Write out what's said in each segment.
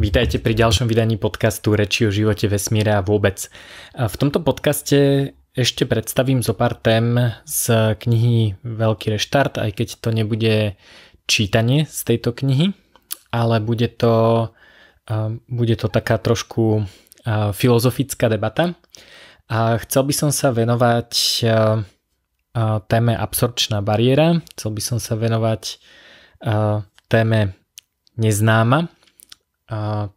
Vítajte pri ďalšom vydaní podcastu Reči o živote, vesmíre a vôbec. V tomto podcaste ešte predstavím zo pár tém z knihy Veľký reštart, aj keď to nebude čítanie z tejto knihy, ale bude to, bude to taká trošku filozofická debata. A chcel by som sa venovať téme absorčná bariéra, chcel by som sa venovať téme neznáma,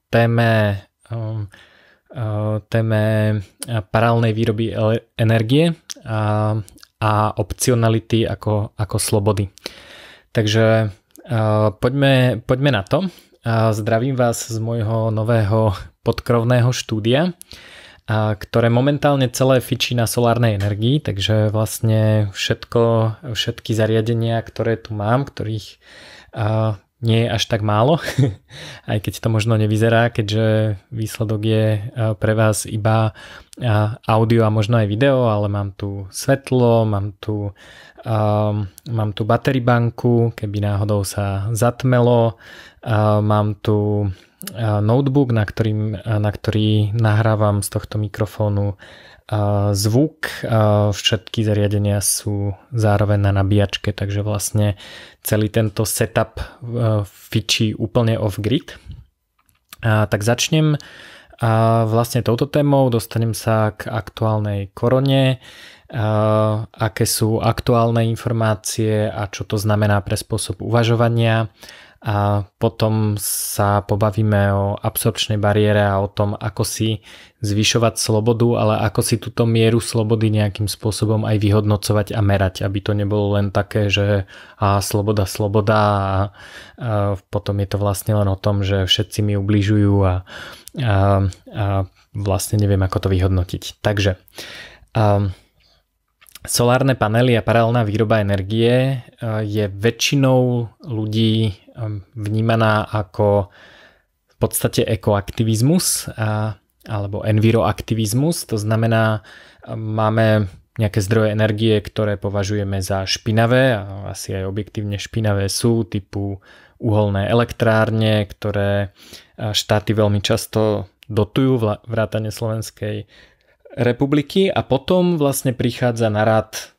téme, um, téme paralelnej výroby energie a, a opcionality ako, ako slobody. Takže poďme, poďme na to. Zdravím vás z môjho nového podkrovného štúdia, ktoré momentálne celé fičí na solárnej energii, takže vlastne všetko, všetky zariadenia, ktoré tu mám, ktorých nie je až tak málo, aj keď to možno nevyzerá, keďže výsledok je e, pre vás iba e, audio a možno aj video, ale mám tu svetlo, mám tu, um, mám tu battery banku, keby náhodou sa zatmelo, uh, mám tu notebook, na, ktorým, na ktorý nahrávam z tohto mikrofónu zvuk. Všetky zariadenia sú zároveň na nabíjačke, takže vlastne celý tento setup e, fičí úplne off-grid. Tak začnem vlastne touto témou dostanem sa k aktuálnej korone, e, aké sú aktuálne informácie a čo to znamená pre spôsob uvažovania a potom sa pobavíme o absorpčnej bariére a o tom, ako si zvyšovať slobodu, ale ako si túto mieru slobody nejakým spôsobom aj vyhodnocovať a merať, aby to nebolo len také, že a sloboda, sloboda a, a potom je to vlastne len o tom, že všetci mi ubližujú a, a, a vlastne neviem, ako to vyhodnotiť. Takže... A, solárne panely a paralelná výroba energie je väčšinou ľudí vnímaná ako v podstate ekoaktivizmus a, alebo enviroaktivizmus. To znamená, máme nejaké zdroje energie, ktoré považujeme za špinavé a asi aj objektívne špinavé sú, typu uholné elektrárne, ktoré štáty veľmi často dotujú vrátane Slovenskej republiky a potom vlastne prichádza na rad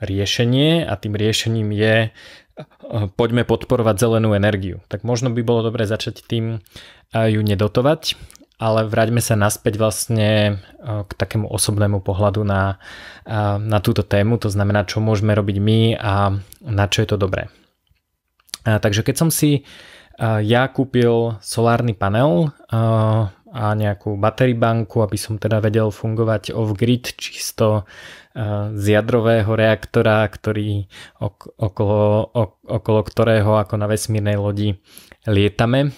riešenie a tým riešením je poďme podporovať zelenú energiu. Tak možno by bolo dobre začať tým ju nedotovať, ale vráťme sa naspäť vlastne e, k takému osobnému pohľadu na, na túto tému, to znamená, čo môžeme robiť my a na čo je to dobré. Takže keď som si e, ja kúpil solárny panel, e, a nejakú battery banku, aby som teda vedel fungovať off-grid čisto eh, z jadrového reaktora, ktorý, ok, okolo, ok, okolo ktorého ako na vesmírnej lodi lietame.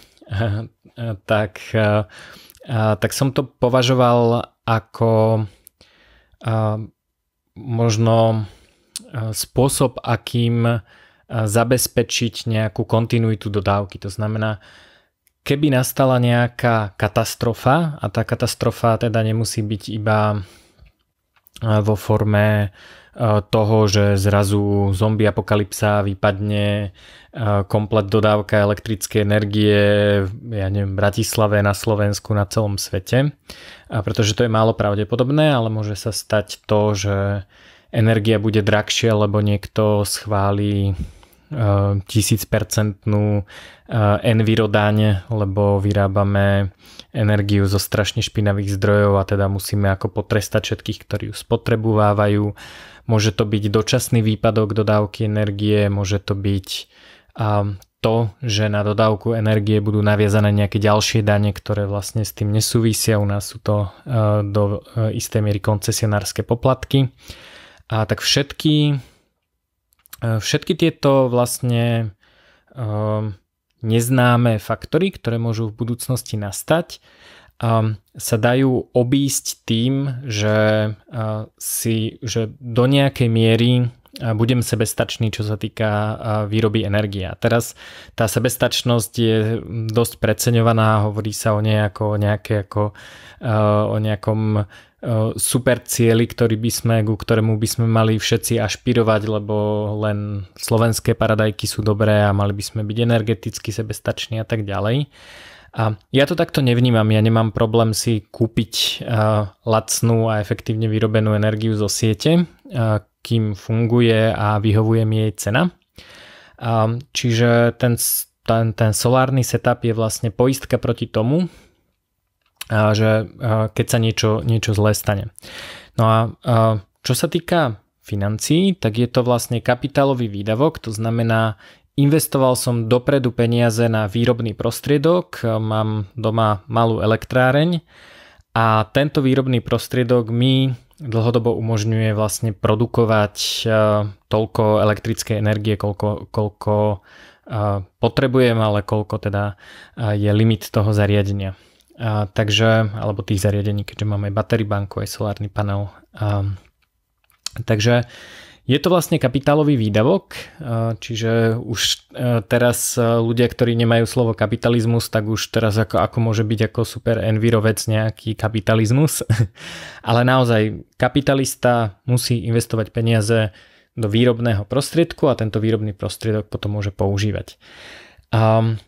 tak, eh, tak som to považoval ako eh, možno spôsob, akým zabezpečiť nejakú kontinuitu dodávky. To znamená, keby nastala nejaká katastrofa, a tá katastrofa teda nemusí byť iba e, vo forme e, toho, že zrazu zombie apokalypsa vypadne e, komplet dodávka elektrickej energie ja neviem, v Bratislave, na Slovensku, na celom svete. A pretože to je málo pravdepodobné, ale môže sa stať to, že energia bude drahšia, lebo niekto schváli Eh, tisícpercentnú eh, envirodáň, lebo vyrábame energiu zo strašne špinavých zdrojov a teda musíme ako potrestať všetkých, ktorí ju spotrebovávajú. Môže to byť dočasný výpadok dodávky energie, môže to byť eh, to, že na dodávku energie budú naviazané nejaké ďalšie dane, ktoré vlastne s tým nesúvisia. U nás sú to do istej miery koncesionárske poplatky. A tak všetky E, všetky tieto vlastne e, neznáme faktory, ktoré môžu v budúcnosti nastať, sa dajú obísť tým, že, e, si, že do nejakej miery budem sebestačný, čo sa týka výroby energie. teraz tá sebestačnosť je dosť preceňovaná, hovorí sa o, nejako, nejaké, ako, o nejakom Eh, super cieľi, ktorý by sme, ku ktorému by sme mali všetci ašpirovať, lebo len slovenské paradajky sú dobré a mali by sme byť energeticky sebestační a tak ďalej. A ja to takto nevnímam, ja nemám problém si kúpiť eh, lacnú a efektívne vyrobenú energiu zo siete, eh, kým funguje a vyhovuje mi jej cena. Čiže ten, ten, ten solárny setup je vlastne poistka proti tomu, že keď sa niečo, niečo zlé stane. No a čo sa týka financií, tak je to vlastne kapitálový výdavok, to znamená, investoval som dopredu peniaze na výrobný prostriedok, mám doma malú elektráreň a tento výrobný prostriedok mi dlhodobo umožňuje vlastne produkovať e, toľko elektrickej energie, koľko, koľko e, potrebujem, ale koľko teda e, je limit toho zariadenia. A, takže, alebo tých zariadení, keďže máme aj battery banku, aj solárny panel. A, takže je to vlastne kapitálový výdavok, čiže už e, teraz e, ľudia, ktorí nemajú slovo kapitalizmus, tak už teraz ako, ako môže byť ako super envirovec nejaký kapitalizmus. Ale naozaj kapitalista musí investovať peniaze do výrobného prostriedku a tento výrobný prostriedok potom môže používať. Um,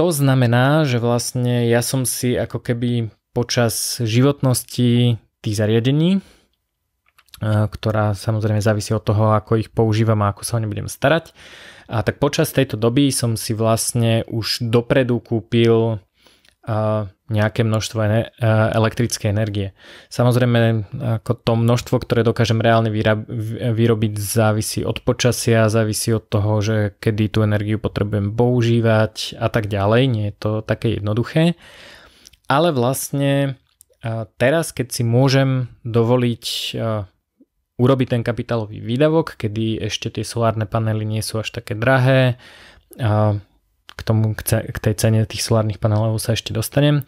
to znamená, že vlastne ja som si ako keby počas životnosti tých zariadení, eh, ktorá samozrejme závisí od toho, ako ich používam a ako sa o ne budem starať. A tak počas tejto doby som si vlastne už dopredu kúpil eh, nejaké množstvo e, elektrickej energie. Samozrejme, ako to množstvo, ktoré dokážem reálne vyrobiť, závisí od počasia, závisí od toho, že kedy tú energiu potrebujem používať a tak ďalej. Nie je to také jednoduché. Ale vlastne e, teraz, keď si môžem dovoliť e, urobiť ten kapitálový výdavok, kedy ešte tie solárne panely nie sú až také drahé, k, tomu, k tej cene tých solárnych panelov sa ešte dostanem,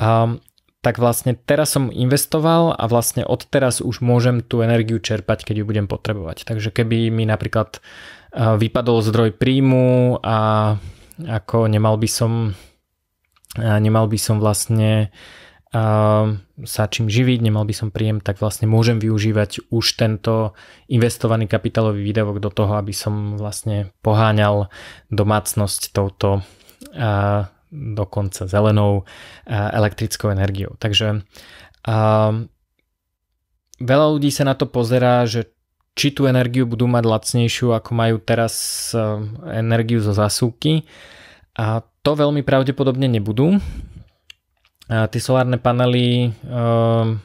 A, tak vlastne teraz som investoval a vlastne od teraz už môžem tú energiu čerpať, keď ju budem potrebovať. Takže keby mi napríklad vypadol zdroj príjmu a ako nemal by som, nemal by som vlastne Ehm, sa čím živiť, nemal by som príjem, tak vlastne môžem využívať už tento investovaný kapitálový výdavok do toho, aby som vlastne poháňal domácnosť touto a, dokonca zelenou a, elektrickou energiou. Takže a, ehm, veľa ľudí sa na to pozerá, že či tú energiu budú mať lacnejšiu, ako majú teraz ehm, energiu zo zasúky. A to veľmi pravdepodobne nebudú, tie solárne panely, ehm,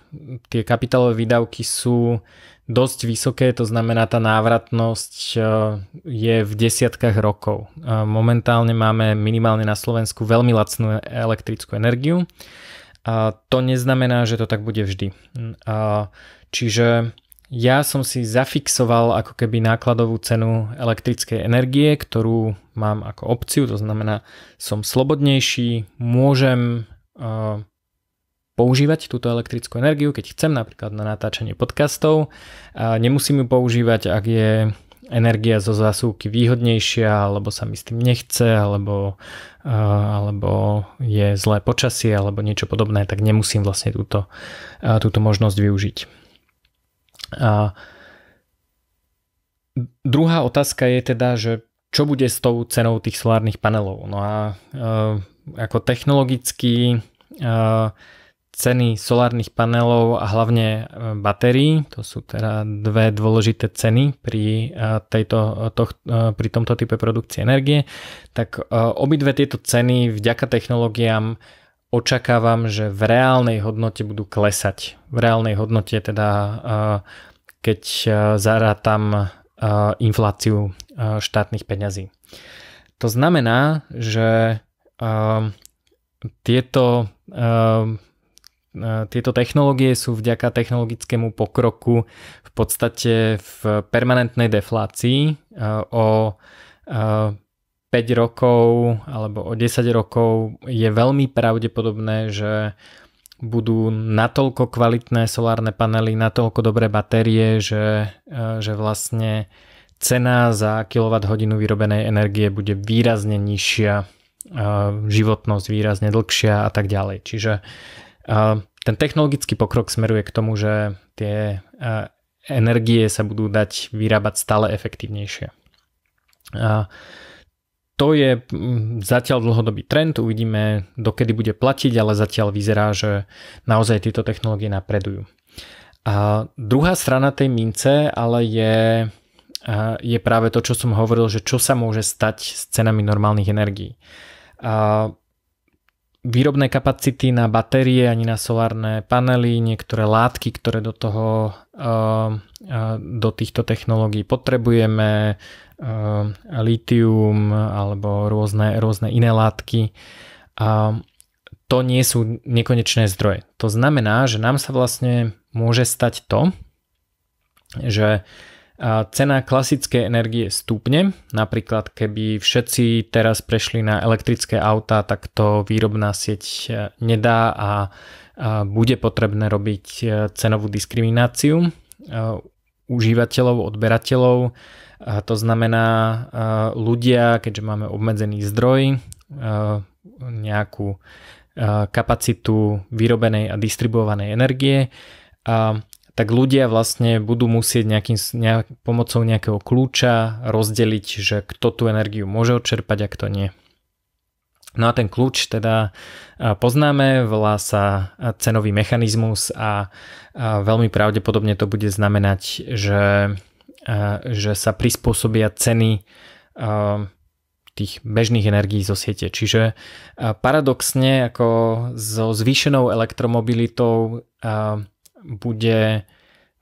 tie kapitálové výdavky sú dosť vysoké, to znamená tá návratnosť e, je v desiatkách rokov. E, momentálne máme minimálne na Slovensku veľmi lacnú elektrickú energiu. A to neznamená, že to tak bude vždy. Mm, a čiže ja som si zafixoval ako keby nákladovú cenu elektrickej energie, ktorú mám ako opciu, to znamená som slobodnejší, môžem používať túto elektrickú energiu, keď chcem napríklad na natáčanie podcastov. Nemusím ju používať, ak je energia zo zásuvky výhodnejšia, alebo sa mi s tým nechce, alebo, alebo je zlé počasie, alebo niečo podobné, tak nemusím vlastne túto, túto možnosť využiť. A druhá otázka je teda, že čo bude s tou cenou tých solárnych panelov. No a ako technologicky Eh, ceny solárnych panelov a hlavne eh, batérií. To sú teda dve dôležité ceny pri, eh, tejto, toh, pri tomto type produkcie energie. Tak obidve tieto ceny vďaka technológiám očakávam, že v reálnej hodnote budú klesať. V reálnej hodnote teda keď zarátam infláciu štátnych peňazí. To znamená, že tieto, ehm, e, tieto technológie sú vďaka technologickému pokroku v podstate v permanentnej deflácii. E, o 5 e, rokov alebo o 10 rokov je veľmi pravdepodobné, že budú natoľko kvalitné solárne panely, natoľko dobré batérie, že, že vlastne cena za kWh vyrobenej energie bude výrazne nižšia životnosť výrazne dlhšia a tak ďalej. Čiže ten technologický pokrok smeruje k tomu, že tie energie sa budú dať vyrábať stále efektívnejšie. A to je zatiaľ dlhodobý trend, uvidíme dokedy bude platiť, ale zatiaľ vyzerá, že naozaj tieto technológie napredujú. A druhá strana tej mince ale je, je práve to, čo som hovoril, že čo sa môže stať s cenami normálnych energií výrobné kapacity na batérie ani na solárne panely, niektoré látky, ktoré do toho do týchto technológií potrebujeme, litium alebo rôzne, rôzne iné látky. A to nie sú nekonečné zdroje. To znamená, že nám sa vlastne môže stať to, že uh, cena klasickej energie stúpne. Napríklad keby všetci teraz prešli na elektrické auta, tak to výrobná sieť e, nedá a bude potrebné robiť e, cenovú diskrimináciu e, užívateľov, odberateľov. To znamená, ľudia, keďže máme obmedzený zdroj, nejakú kapacitu vyrobenej a distribuovanej energie, a tak ľudia vlastne budú musieť nejakým, nejak, pomocou nejakého kľúča rozdeliť, že kto tú energiu môže odčerpať a kto nie. No a ten kľúč teda poznáme, volá sa cenový mechanizmus a veľmi pravdepodobne to bude znamenať, že, že sa prispôsobia ceny tých bežných energií zo siete. Čiže paradoxne ako so zvýšenou elektromobilitou bude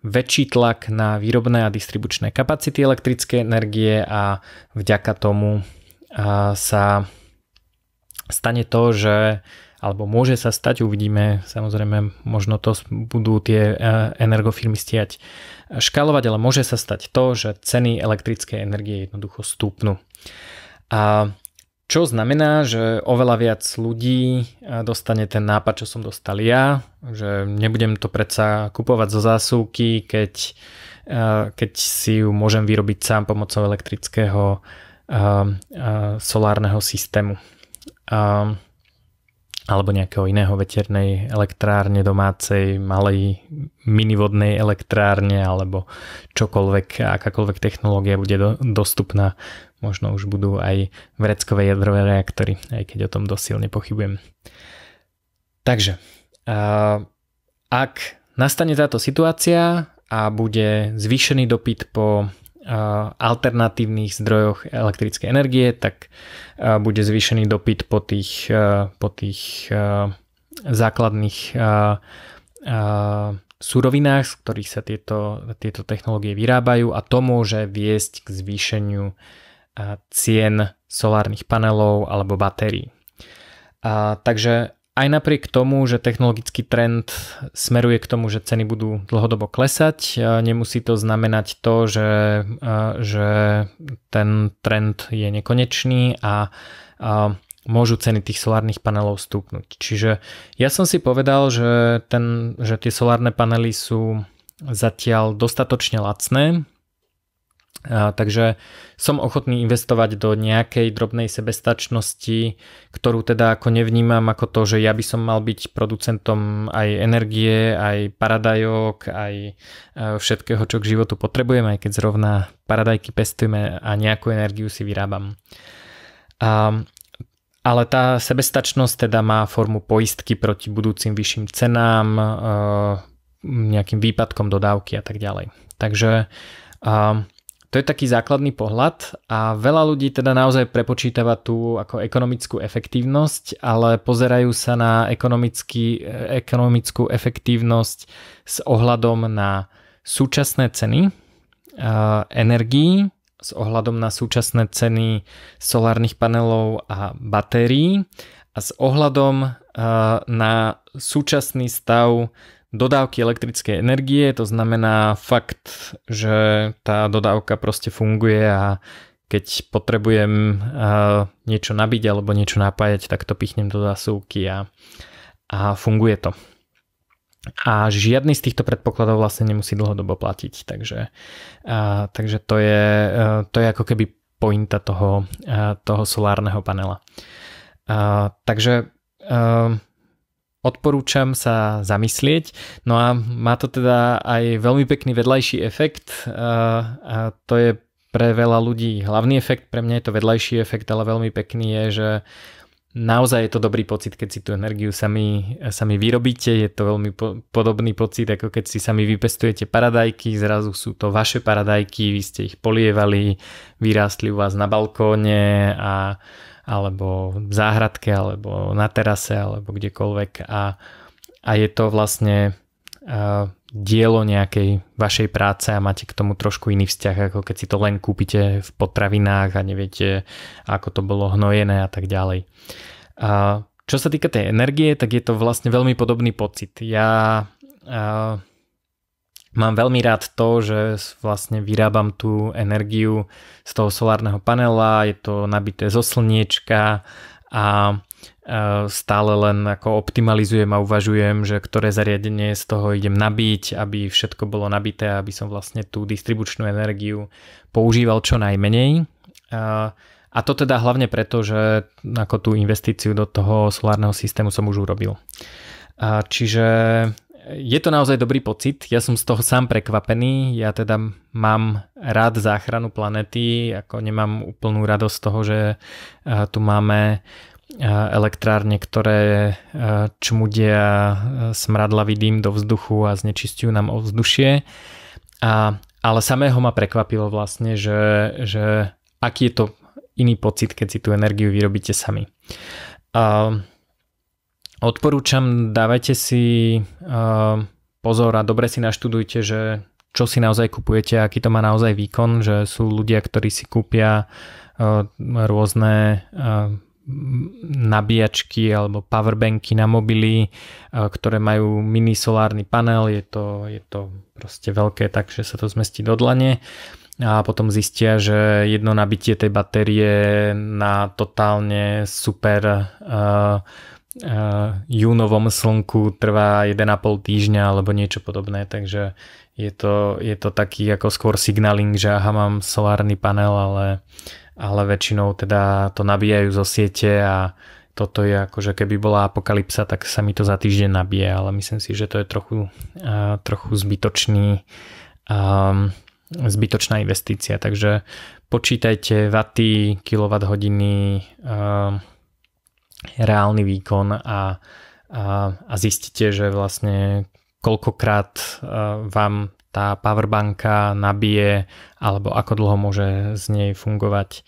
väčší tlak na výrobné a distribučné kapacity elektrickej energie a vďaka tomu sa stane to, že alebo môže sa stať, uvidíme, samozrejme, možno to budú tie e, energofirmy stiať e, škálovať, ale môže sa stať to, že ceny elektrickej energie jednoducho stúpnu. A čo znamená, že oveľa viac ľudí eh, dostane ten nápad, čo som dostal ja, že nebudem to predsa kupovať zo zásuvky, keď, eh, keď si ju môžem vyrobiť sám pomocou elektrického eh, solárneho systému alebo nejakého iného veternej elektrárne domácej, malej minivodnej elektrárne alebo čokoľvek, akákoľvek technológia bude do, dostupná možno už budú aj vreckové jadrové reaktory, aj keď o tom dosilne pochybujem. Takže, ak nastane táto situácia a bude zvýšený dopyt po alternatívnych zdrojoch elektrickej energie, tak bude zvýšený dopyt po tých, po tých základných surovinách, z ktorých sa tieto, tieto technológie vyrábajú a to môže viesť k zvýšeniu cien solárnych panelov alebo batérií. A, takže aj napriek tomu, že technologický trend smeruje k tomu, že ceny budú dlhodobo klesať, nemusí to znamenať to, že, že ten trend je nekonečný a, a môžu ceny tých solárnych panelov stúpnuť. Čiže ja som si povedal, že, ten, že tie solárne panely sú zatiaľ dostatočne lacné, Takže som ochotný investovať do nejakej drobnej sebestačnosti, ktorú teda ako nevnímam ako to, že ja by som mal byť producentom aj energie, aj paradajok, aj e, všetkého, čo k životu potrebujem, aj keď zrovna paradajky pestujeme a nejakú energiu si vyrábam. A, ale tá sebestačnosť teda má formu poistky proti budúcim vyšším cenám, e, nejakým výpadkom dodávky a tak ďalej. Takže a, to je taký základný pohľad a veľa ľudí teda naozaj prepočítava tú ako ekonomickú efektívnosť, ale pozerajú sa na e, ekonomickú efektívnosť s ohľadom na súčasné ceny e, energií, s ohľadom na súčasné ceny solárnych panelov a batérií a s ohľadom e, na súčasný stav dodávky elektrickej energie, to znamená fakt, že tá dodávka proste funguje a keď potrebujem niečo nabiť alebo niečo napájať, tak to pichnem do zásuvky a, a funguje to. A žiadny z týchto predpokladov vlastne nemusí dlhodobo platiť, takže, a, takže to, je, to je ako keby pointa toho, toho solárneho panela. A, takže odporúčam sa zamyslieť. No a má to teda aj veľmi pekný vedľajší efekt eh, a to je pre veľa ľudí hlavný efekt, pre mňa je to vedľajší efekt, ale veľmi pekný je, že naozaj je to dobrý pocit, keď si tú energiu sami, sami vyrobíte, je to veľmi po, podobný pocit, ako keď si sami vypestujete paradajky, zrazu sú to vaše paradajky, vy ste ich polievali, vyrástli u vás na balkóne a alebo v záhradke, alebo na terase, alebo kdekoľvek a, a je to vlastne uh, dielo nejakej vašej práce a máte k tomu trošku iný vzťah, ako keď si to len kúpite v potravinách a neviete, ako to bolo hnojené a tak ďalej. Uh, čo sa týka tej energie, tak je to vlastne veľmi podobný pocit. Ja uh, Mám veľmi rád to, že vlastne vyrábam tú energiu z toho solárneho panela, je to nabité zo slniečka a e, stále len ako optimalizujem a uvažujem, že ktoré zariadenie z toho idem nabiť, aby všetko bolo nabité, aby som vlastne tú distribučnú energiu používal čo najmenej. E, a to teda hlavne preto, že ako tú investíciu do toho solárneho systému som už urobil. Čiže je to naozaj dobrý pocit, ja som z toho sám prekvapený, ja teda mám rád záchranu planety, ako nemám úplnú radosť z toho, že eh, tu máme eh, elektrárne, ktoré eh, čmudia smradlavý dým do vzduchu a znečistujú nám ovzdušie. A, ale samého ma prekvapilo vlastne, že, že aký je to iný pocit, keď si tú energiu vyrobíte sami. A, Odporúčam, dávajte si eh, pozor a dobre si naštudujte, že čo si naozaj kupujete, aký to má naozaj výkon, že sú ľudia, ktorí si kúpia eh, rôzne eh, nabíjačky alebo powerbanky na mobily, ktoré majú mini solárny panel, je to, je to proste veľké, takže sa to zmestí do dlane a potom zistia, že jedno nabitie tej batérie na totálne super uh, Eh, júnovom slnku trvá 1,5 týždňa alebo niečo podobné, takže je to, je to taký ako skôr signaling, že aha, mám solárny panel, ale, ale väčšinou teda to nabíjajú zo siete a toto je ako, že keby bola apokalypsa, tak sa mi to za týždeň nabije, ale myslím si, že to je trochu, uh, trochu zbytočný um, zbytočná investícia, takže počítajte vaty, kilowatt hodiny, uh, reálny výkon a, a, a zistíte, že vlastne koľkokrát e, vám tá powerbanka nabije alebo ako dlho môže z nej fungovať e,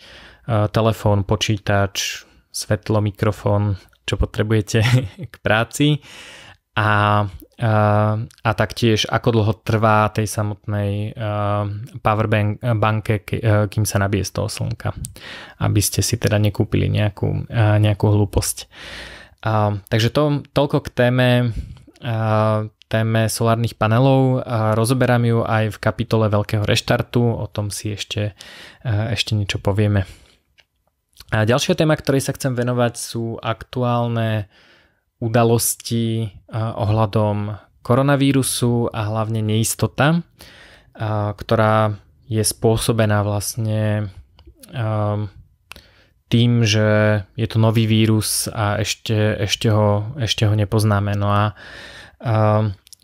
telefón, počítač, svetlo, mikrofón, čo potrebujete k práci. A a taktiež ako dlho trvá tej samotnej powerbank banke, e, kým sa nabije z toho slnka, aby ste si teda nekúpili nejakú, nejakú hlúposť. Takže to, toľko k téme téme solárnych panelov. Rozoberám ju aj v kapitole Veľkého reštartu, o tom si ešte, ešte niečo povieme. A ďalšia téma, ktorej sa chcem venovať sú aktuálne uh, udalosti ohľadom koronavírusu a hlavne neistota, ktorá je spôsobená vlastne tým, že je to nový vírus a ešte, ešte, ho, ešte ho nepoznáme. No a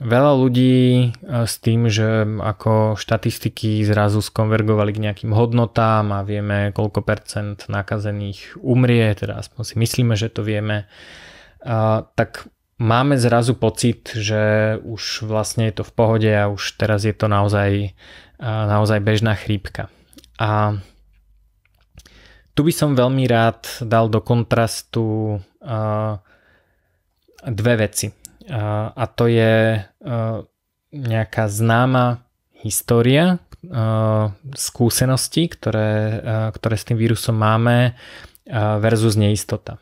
Veľa ľudí s tým, že ako štatistiky zrazu skonvergovali k nejakým hodnotám a vieme, koľko percent nakazených umrie, teda aspoň si myslíme, že to vieme, tak máme zrazu pocit, že už vlastne je to v pohode a už teraz je to naozaj, naozaj bežná chrípka. A tu by som veľmi rád dal do kontrastu dve veci. A to je nejaká známa história skúsenosti, ktoré, ktoré s tým vírusom máme versus neistota.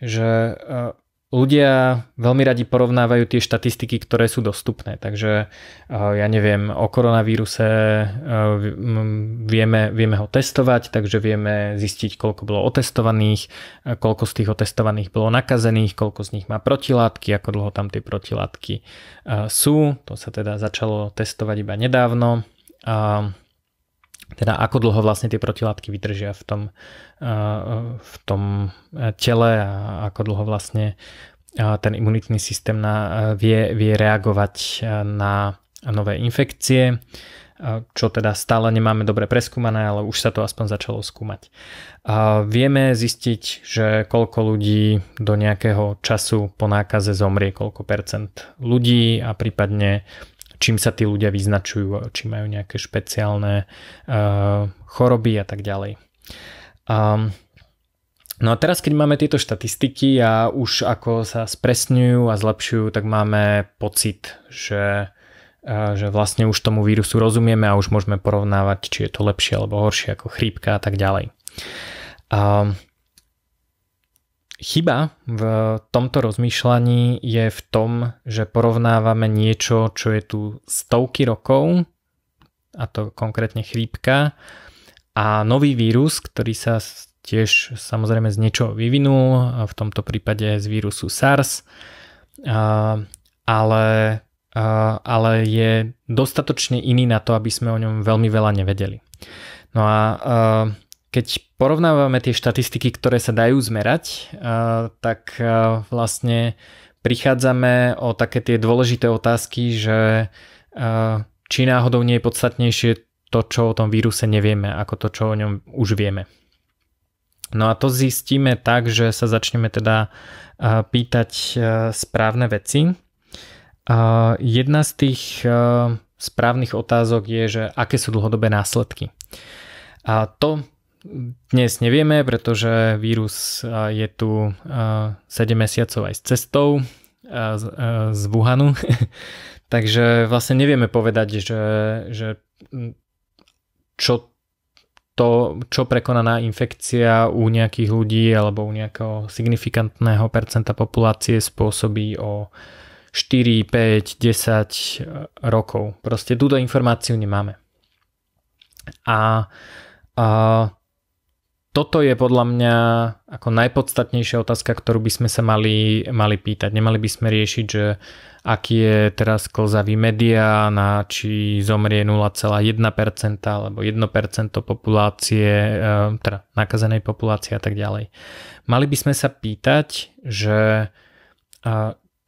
Že ľudia veľmi radi porovnávajú tie štatistiky, ktoré sú dostupné. Takže eh, ja neviem, o koronavíruse eh, vieme, vieme ho testovať, takže vieme zistiť, koľko bolo otestovaných, eh, koľko z tých otestovaných bolo nakazených, koľko z nich má protilátky, ako dlho tam tie protilátky sú. To sa teda začalo testovať iba nedávno. A teda ako dlho vlastne tie protilátky vydržia v tom, eh, v tom eh, tele a ako dlho vlastne eh, ten imunitný systém na, vie, vie reagovať na nové infekcie, čo teda stále nemáme dobre preskúmané, ale už sa to aspoň začalo skúmať. A vieme zistiť, že koľko ľudí do nejakého času po nákaze zomrie, koľko percent ľudí a prípadne čím sa tí ľudia vyznačujú, či majú nejaké špeciálne uh, choroby a tak ďalej. Um, no a teraz, keď máme tieto štatistiky a už ako sa spresňujú a zlepšujú, tak máme pocit, že eh, že vlastne už tomu vírusu rozumieme a už môžeme porovnávať, či je to lepšie alebo horšie ako chrípka a tak ďalej. Um, Chyba v tomto rozmýšľaní je v tom, že porovnávame niečo, čo je tu stovky rokov, a to konkrétne chrípka, a nový vírus, ktorý sa tiež samozrejme z niečoho vyvinul, v tomto prípade z vírusu SARS, ale, ale je dostatočne iný na to, aby sme o ňom veľmi veľa nevedeli. No a keď porovnávame tie štatistiky, ktoré sa dajú zmerať, eh, tak eh, vlastne prichádzame o také tie dôležité otázky, že eh, či náhodou nie je podstatnejšie to, čo o tom víruse nevieme, ako to, čo o ňom už vieme. No a to zistíme tak, že sa začneme teda pýtať správne veci. Jedna z tých správnych otázok je, že aké sú dlhodobé následky. A to dnes nevieme, pretože vírus je tu 7 mesiacov aj s cestou z, Wuhanu. Takže vlastne nevieme povedať, že, že čo to, čo prekonaná infekcia u nejakých ľudí alebo u nejakého signifikantného percenta populácie spôsobí o 4, 5, 10 rokov. Proste túto informáciu nemáme. A, a toto je podľa mňa ako najpodstatnejšia otázka, ktorú by sme sa mali, mali pýtať. Nemali by sme riešiť, že aký je teraz klzavý media na či zomrie 0,1% alebo 1% populácie, e, teda nakazenej populácie a tak ďalej. Mali by sme sa pýtať, že e,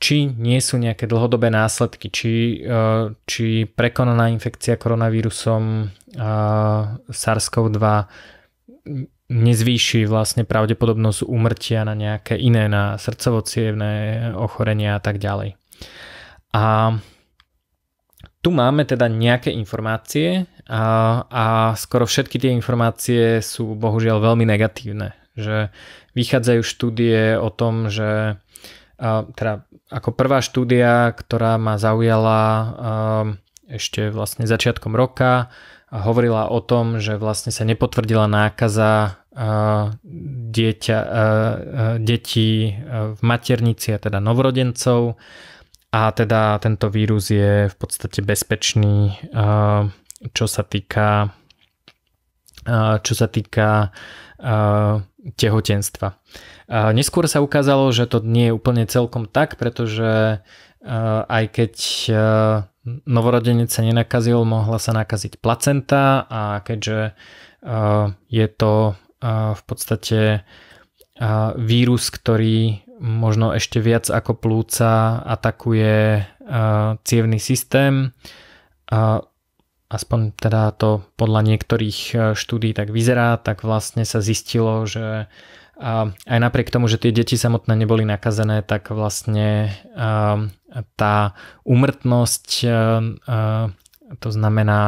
či nie sú nejaké dlhodobé následky, či, e, či prekonaná infekcia koronavírusom SARS-CoV-2 nezvýši vlastne pravdepodobnosť úmrtia na nejaké iné, na srdcovocievné ochorenia a tak ďalej. A tu máme teda nejaké informácie a, a skoro všetky tie informácie sú bohužiaľ veľmi negatívne, že vychádzajú štúdie o tom, že a, teda ako prvá štúdia, ktorá ma zaujala a, ešte vlastne začiatkom roka, hovorila o tom, že vlastne sa nepotvrdila nákaza uh, dieťa, uh, uh, detí v maternici a teda novorodencov a teda tento vírus je v podstate bezpečný, čo sa týka čo sa týka tehotenstva. Neskôr sa ukázalo, že to nie je úplne celkom tak, pretože aj keď novorodenec sa nenakazil, mohla sa nakaziť placenta a keďže eh, je to eh, v podstate eh, vírus, ktorý možno ešte viac ako plúca atakuje cievný systém. Aspoň teda to podľa niektorých štúdí tak vyzerá, tak vlastne sa zistilo, že a aj napriek tomu, že tie deti samotné neboli nakazené, tak vlastne ehm, tá úmrtnosť, ehm, ehm, to znamená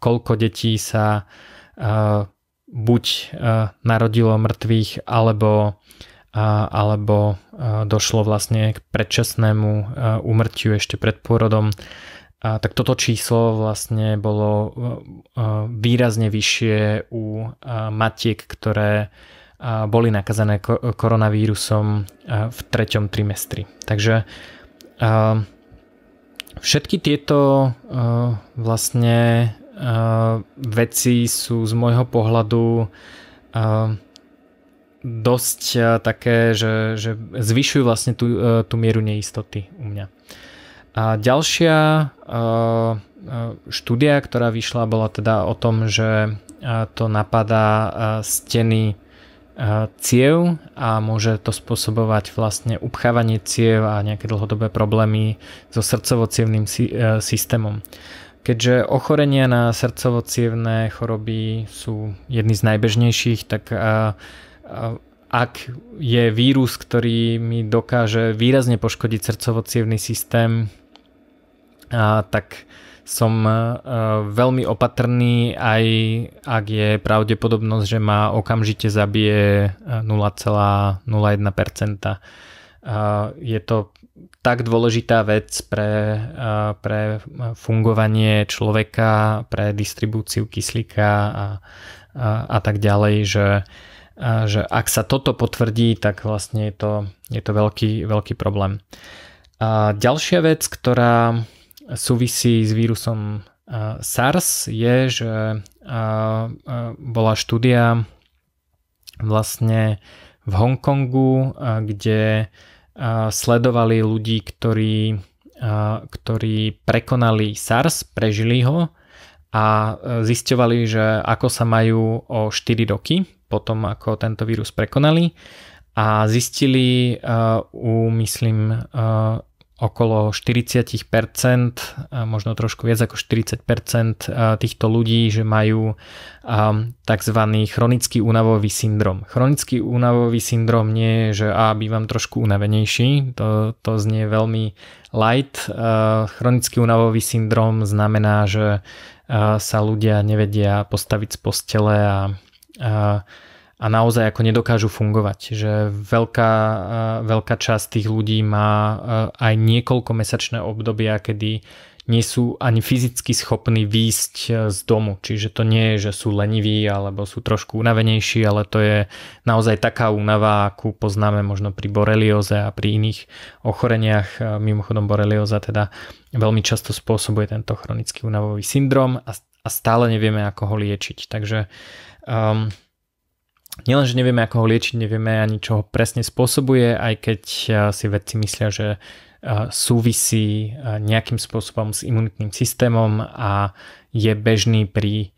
koľko detí sa buď narodilo mŕtvych, alebo, alebo e, došlo vlastne k predčasnému e, úmrtiu ešte pred pôrodom, a tak toto číslo vlastne bolo e, výrazne vyššie u matiek, ktoré boli nakazané koronavírusom v treťom trimestri. Takže všetky tieto vlastne veci sú z môjho pohľadu dosť také, že, že zvyšujú vlastne tú, e, tú mieru neistoty u mňa. A ďalšia štúdia, ktorá vyšla, bola teda o tom, že to napadá steny ciev a môže to spôsobovať vlastne upchávanie ciev a nejaké dlhodobé problémy so srdcovocievným e, systémom. Keďže ochorenia na srdcovocievné choroby sú jedny z najbežnejších, tak e, e, ak je vírus, ktorý mi dokáže výrazne poškodiť srdcovocievný systém, tak som e, e, veľmi opatrný, aj ak je pravdepodobnosť, že ma okamžite zabije 0,01%. E, je to tak dôležitá vec pre, pre fungovanie človeka, pre distribúciu kyslíka a, a, a tak ďalej, že, a, že ak sa toto potvrdí, tak vlastne je to, je to veľký, veľký problém. A ďalšia vec, ktorá súvisí s vírusom SARS je, že bola štúdia vlastne v Hongkongu, kde sledovali ľudí, ktorí, ktorí prekonali SARS, prežili ho a e, zisťovali, že ako sa majú o 4 roky potom, ako tento vírus prekonali a zistili u, myslím, okolo 40%, možno trošku viac ako 40% týchto ľudí, že majú tzv. chronický únavový syndrom. Chronický únavový syndrom nie je, že a bývam trošku unavenejší, to, to znie veľmi light. Chronický únavový syndrom znamená, že sa ľudia nevedia postaviť z postele a, a a naozaj ako nedokážu fungovať. Že veľká, eh, veľká časť tých ľudí má eh, aj niekoľko mesačné obdobia, kedy nie sú ani fyzicky schopní výjsť eh, z domu. Čiže to nie je, že sú leniví alebo sú trošku unavenejší, ale to je naozaj taká únava, akú poznáme možno pri borelioze a pri iných ochoreniach. Mimochodom borelioza teda veľmi často spôsobuje tento chronický únavový syndrom a, stále nevieme, ako ho liečiť. Takže um, nielen, že nevieme, ako ho liečiť, nevieme ani, čo ho presne spôsobuje, aj keď eh, si vedci myslia, že eh, súvisí eh, nejakým spôsobom s imunitným systémom a je bežný pri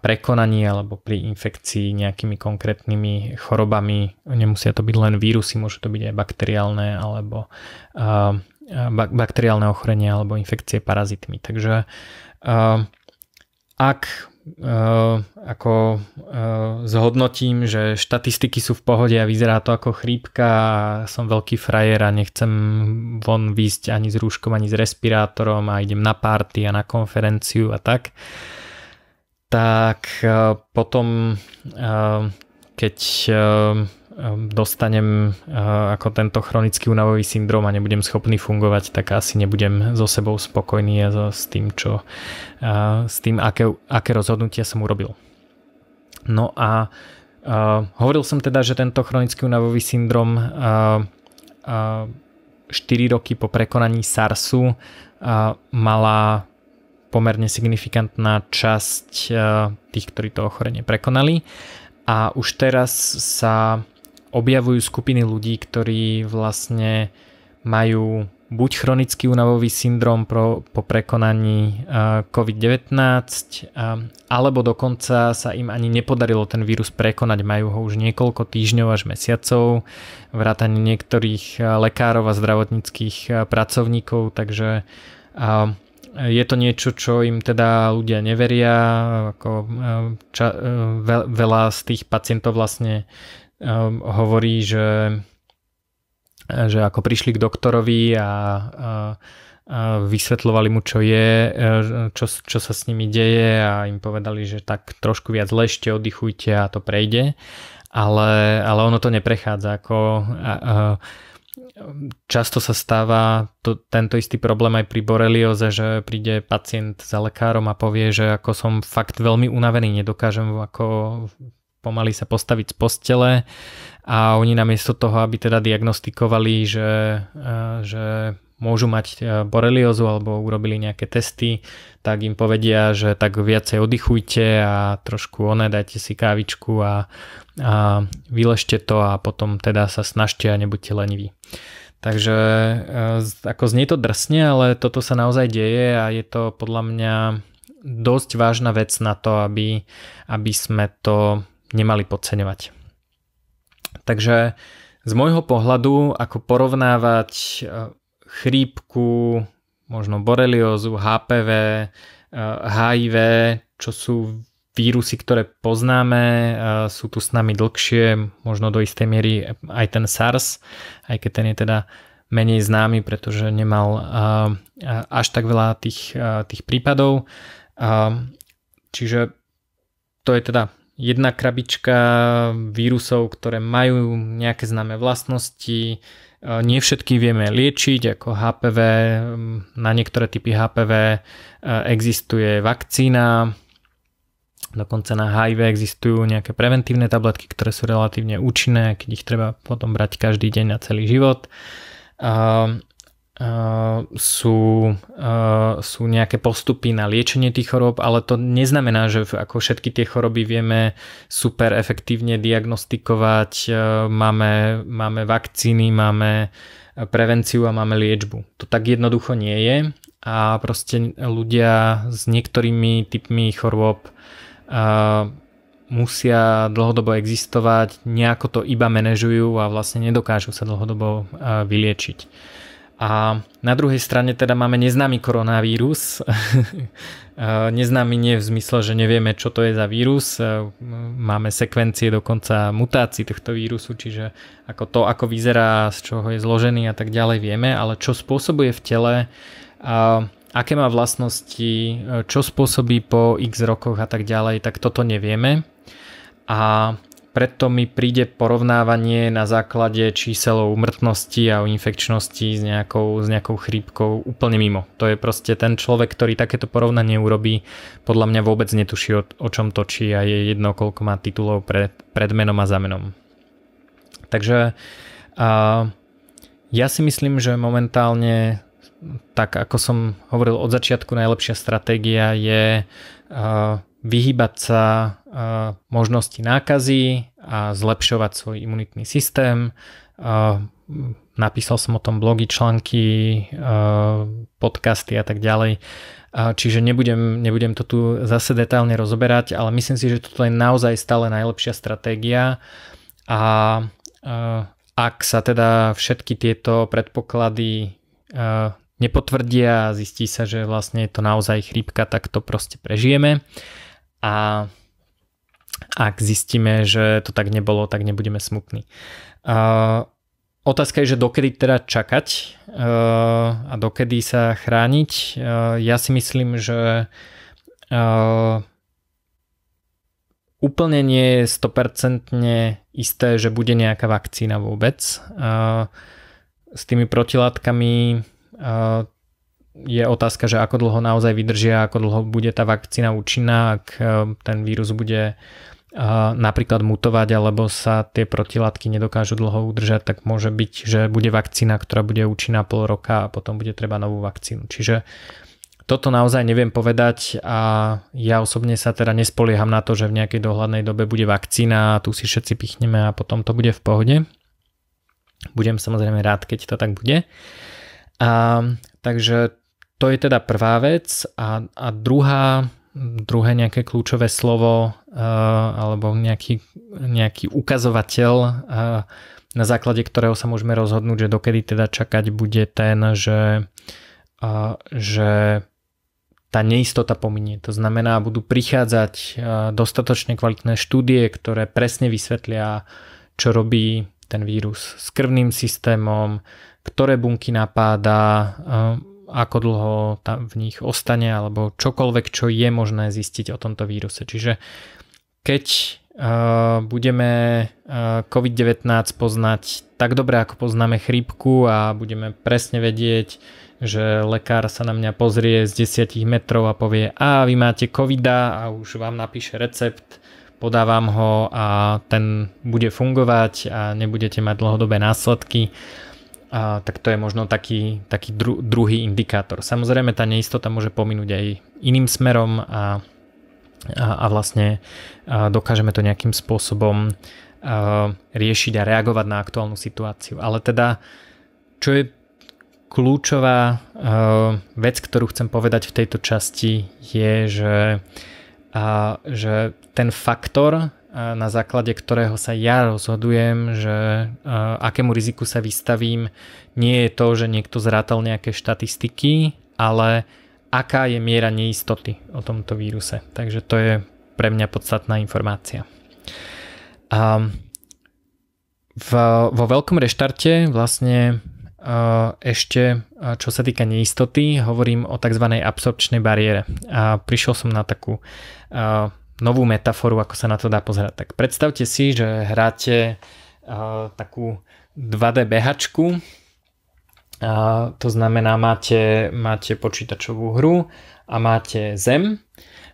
prekonaní alebo pri infekcii nejakými konkrétnymi chorobami. Nemusia to byť len vírusy, môžu to byť aj bakteriálne alebo bakteriálne ochorenie alebo infekcie parazitmi. Takže ak Uh, ako uh, zhodnotím, že štatistiky sú v pohode a vyzerá to ako chrípka a som veľký frajer a nechcem von výjsť ani s rúškom, ani s respirátorom a idem na párty a na konferenciu a tak, tak uh, potom keď dostanem eh, ako tento chronický únavový syndrom a nebudem schopný fungovať, tak asi nebudem so sebou spokojný a so, s tým, čo, eh, s tým, aké, aké rozhodnutia som urobil. No a eh, hovoril som teda, že tento chronický únavový syndrom 4 roky po prekonaní SARSu mala pomerne signifikantná časť tých, ktorí to ochorenie prekonali. A už teraz sa objavujú skupiny ľudí, ktorí vlastne majú buď chronický únavový syndrom pro, po prekonaní e, COVID-19, alebo dokonca sa im ani nepodarilo ten vírus prekonať, majú ho už niekoľko týždňov až mesiacov, vrátane niektorých e, lekárov a zdravotníckých e, pracovníkov, takže je to niečo, čo im teda ľudia neveria, ako ča, veľa z tých pacientov vlastne Ehm, hovorí, že, že ako prišli k doktorovi a, a, a vysvetlovali mu, čo je, e, čo, čo sa s nimi deje a im povedali, že tak trošku viac ležte, oddychujte a to prejde. Ale, ale ono to neprechádza. Ako, a, a, často sa stáva to, tento istý problém aj pri borelioze, že príde pacient za lekárom a povie, že ako som fakt veľmi unavený, nedokážem ako pomaly sa postaviť z postele a oni namiesto toho, aby teda diagnostikovali, že, e, že môžu mať e, boreliozu alebo urobili nejaké testy, tak im povedia, že tak viacej oddychujte a trošku oné, dajte si kávičku a, a vyležte to a potom teda sa snažte a nebuďte leniví. Takže e, ako znie to drsne, ale toto sa naozaj deje a je to podľa mňa dosť vážna vec na to, aby, aby sme to nemali podceňovať. Takže z môjho pohľadu, ako porovnávať e, chrípku, možno boreliózu, HPV, e, HIV, čo sú vírusy, ktoré poznáme, e, sú tu s nami dlhšie, možno do istej miery aj ten SARS, aj keď ten je teda menej známy, pretože nemal až tak veľa tých, tých prípadov. Čiže to je teda jedna krabička vírusov, ktoré majú nejaké známe vlastnosti, e, nie všetky vieme liečiť, ako HPV, na niektoré typy HPV e, existuje vakcína, dokonca na HIV existujú nejaké preventívne tabletky, ktoré sú relatívne účinné, keď ich treba potom brať každý deň na celý život. Ehm, sú, sú nejaké postupy na liečenie tých chorób, ale to neznamená, že ako všetky tie choroby vieme super efektívne diagnostikovať, máme, máme vakcíny, máme prevenciu a máme liečbu. To tak jednoducho nie je a proste ľudia s niektorými typmi chorôb musia dlhodobo existovať, nejako to iba manažujú a vlastne nedokážu sa dlhodobo vyliečiť. A na druhej strane teda máme neznámy koronavírus. neznámy nie v zmysle, že nevieme, čo to je za vírus. Máme sekvencie dokonca mutácií tohto vírusu, čiže ako to, ako vyzerá, z čoho je zložený a tak ďalej vieme, ale čo spôsobuje v tele, a aké má vlastnosti, čo spôsobí po x rokoch a tak ďalej, tak toto nevieme. A preto mi príde porovnávanie na základe čísel o umrtnosti a o infekčnosti s nejakou, s nejakou chrípkou úplne mimo. To je proste ten človek, ktorý takéto porovnanie urobí, podľa mňa vôbec netuší o, o čom točí a je jedno, koľko má titulov pred, pred menom a za menom. Takže a, ja si myslím, že momentálne tak ako som hovoril od začiatku, najlepšia stratégia je uh, vyhybať sa možnosti nákazy a zlepšovať svoj imunitný systém. Napísal som o tom blogy, články, podcasty a tak ďalej. Čiže nebudem, nebudem to tu zase detailne rozoberať, ale myslím si, že toto je naozaj stále najlepšia stratégia a ak sa teda všetky tieto predpoklady nepotvrdia a zistí sa, že vlastne je to naozaj chrípka, tak to proste prežijeme. A ak zistíme, že to tak nebolo, tak nebudeme smutní. Uh, otázka je, že dokedy teda čakať uh, a dokedy sa chrániť. Uh, ja si myslím, že uh, úplne nie je 100% isté, že bude nejaká vakcína vôbec. Uh, s tými protilátkami uh, je otázka, že ako dlho naozaj vydržia, ako dlho bude tá vakcína účinná, ak eh, ten vírus bude eh, napríklad mutovať alebo sa tie protilátky nedokážu dlho udržať, tak môže byť, že bude vakcína, ktorá bude účinná pol roka a potom bude treba novú vakcínu. Čiže toto naozaj neviem povedať a ja osobne sa teda nespolieham na to, že v nejakej dohľadnej dobe bude vakcína a tu si všetci pichneme a potom to bude v pohode. Budem samozrejme rád, keď to tak bude. A, takže to je teda prvá vec a, a druhá, druhé nejaké kľúčové slovo uh, alebo nejaký, nejaký ukazovateľ, uh, na základe ktorého sa môžeme rozhodnúť, že dokedy teda čakať bude ten, že, uh, že tá neistota pominie. To znamená, budú prichádzať dostatočne kvalitné štúdie, ktoré presne vysvetlia, čo robí ten vírus s krvným systémom, ktoré bunky napáda, ako dlho tam v nich ostane alebo čokoľvek, čo je možné zistiť o tomto víruse. Čiže keď eh, budeme eh, COVID-19 poznať tak dobre, ako poznáme chrípku a budeme presne vedieť, že lekár sa na mňa pozrie z 10 metrov a povie a vy máte covida a už vám napíše recept, podávam ho a ten bude fungovať a nebudete mať dlhodobé následky a, tak to je možno taký, taký dru, druhý indikátor. Samozrejme tá neistota môže pominúť aj iným smerom a, a, a vlastne a dokážeme to nejakým spôsobom a, riešiť a reagovať na aktuálnu situáciu. Ale teda, čo je kľúčová vec, ktorú chcem povedať v tejto časti je, že, a, že ten faktor na základe ktorého sa ja rozhodujem, že akému riziku sa vystavím, nie je to, že niekto zrátal nejaké štatistiky, ale aká je miera neistoty o tomto víruse. Takže to je pre mňa podstatná informácia. A v, vo veľkom reštarte vlastne ešte, čo sa týka neistoty, hovorím o tzv. absorpčnej bariére. A prišiel som na takú novú metaforu, ako sa na to dá pozerať. Tak predstavte si, že hráte uh, takú 2D behačku, uh, to znamená máte, máte počítačovú hru a máte zem,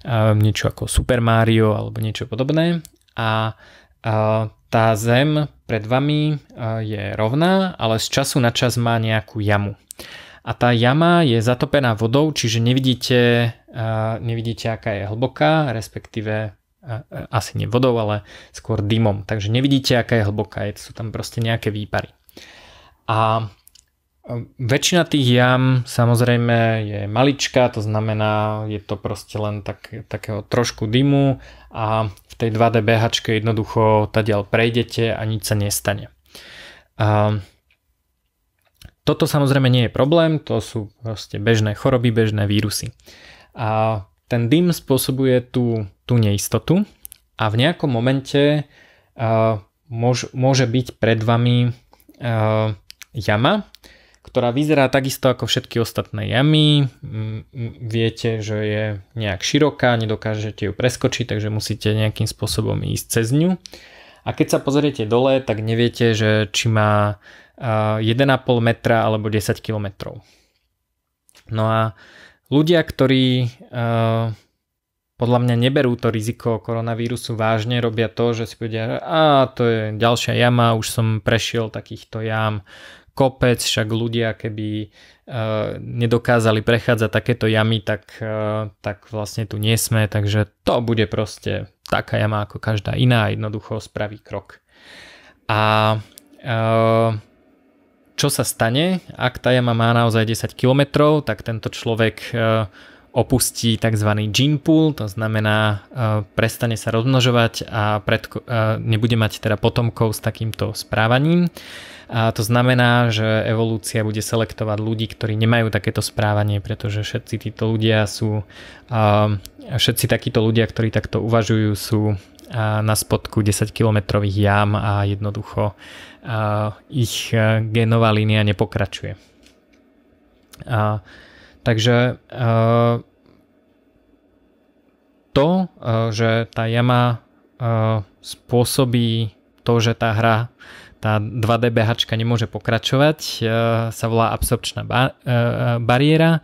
uh, niečo ako Super Mario alebo niečo podobné a uh, tá zem pred vami uh, je rovná, ale z času na čas má nejakú jamu. A tá jama je zatopená vodou, čiže nevidíte nevidíte, aká je hlboká, respektíve asi nie vodou, ale skôr dymom. Takže nevidíte, aká je hlboká, sú tam proste nejaké výpary. A väčšina tých jam samozrejme je maličká, to znamená, je to proste len tak, takého trošku dymu a v tej 2D BH jednoducho tadiaľ prejdete a nič sa nestane. A toto samozrejme nie je problém, to sú proste bežné choroby, bežné vírusy. A ten dym spôsobuje tú, tú neistotu a v nejakom momente môž, môže byť pred vami jama, ktorá vyzerá takisto ako všetky ostatné jamy. Viete, že je nejak široká, nedokážete ju preskočiť, takže musíte nejakým spôsobom ísť cez ňu. A keď sa pozriete dole, tak neviete, že či má 1,5 metra alebo 10 kilometrov. No a ľudia, ktorí uh, podľa mňa neberú to riziko koronavírusu vážne, robia to, že si povedia, že a to je ďalšia jama, už som prešiel takýchto jam kopec, však ľudia keby uh, nedokázali prechádzať takéto jamy, tak, uh, tak vlastne tu nie sme, takže to bude proste taká jama ako každá iná, jednoducho spraví krok. A uh, čo sa stane, ak tá jama má naozaj 10 km, tak tento človek e, opustí tzv. gene pool, to znamená e, prestane sa rozmnožovať a predko- e, nebude mať teda potomkov s takýmto správaním. A to znamená, že evolúcia bude selektovať ľudí, ktorí nemajú takéto správanie, pretože všetci títo ľudia sú, všetci takíto ľudia, ktorí takto uvažujú, sú na spodku 10 kilometrových jám a jednoducho Eh, ich eh, genová línia nepokračuje. Takže eh, to, že tá jama spôsobí to, že tá hra, tá 2D behačka nemôže pokračovať, sa volá absorpčná bariéra.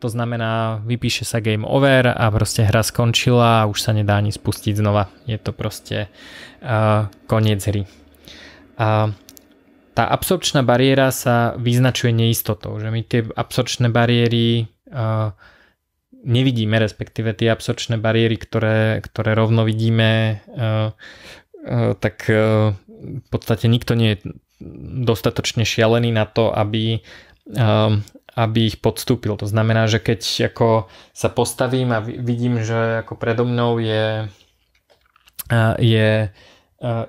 To znamená, vypíše sa game over a proste hra skončila a už sa nedá ani spustiť znova. Je to proste koniec hry. A tá absorpčná bariéra sa vyznačuje neistotou, že my tie absorpčné bariéry nevidíme, respektíve tie absorpčné bariéry, ktoré, ktoré rovno vidíme, tak e, v podstate nikto nie je dostatočne šialený na to, aby, aby ich podstúpil. To znamená, že keď ako sa postavím a vidím, že ako predo mnou je, je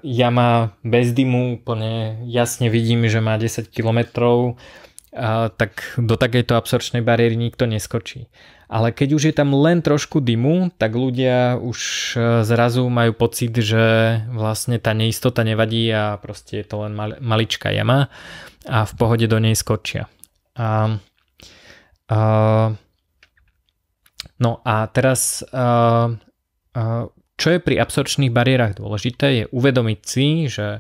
jama eh, bez dymu, úplne jasne vidím, že má 10 kilometrov, tak do takejto absorčnej bariéry nikto neskočí. Ale keď už je tam len trošku dymu, tak ľudia už eh, zrazu majú pocit, že vlastne tá neistota nevadí a proste je to len maličká jama a v pohode do nej skočia. A, a, no a teraz a, eh, a, čo je pri absorčných bariérach dôležité, je uvedomiť si, že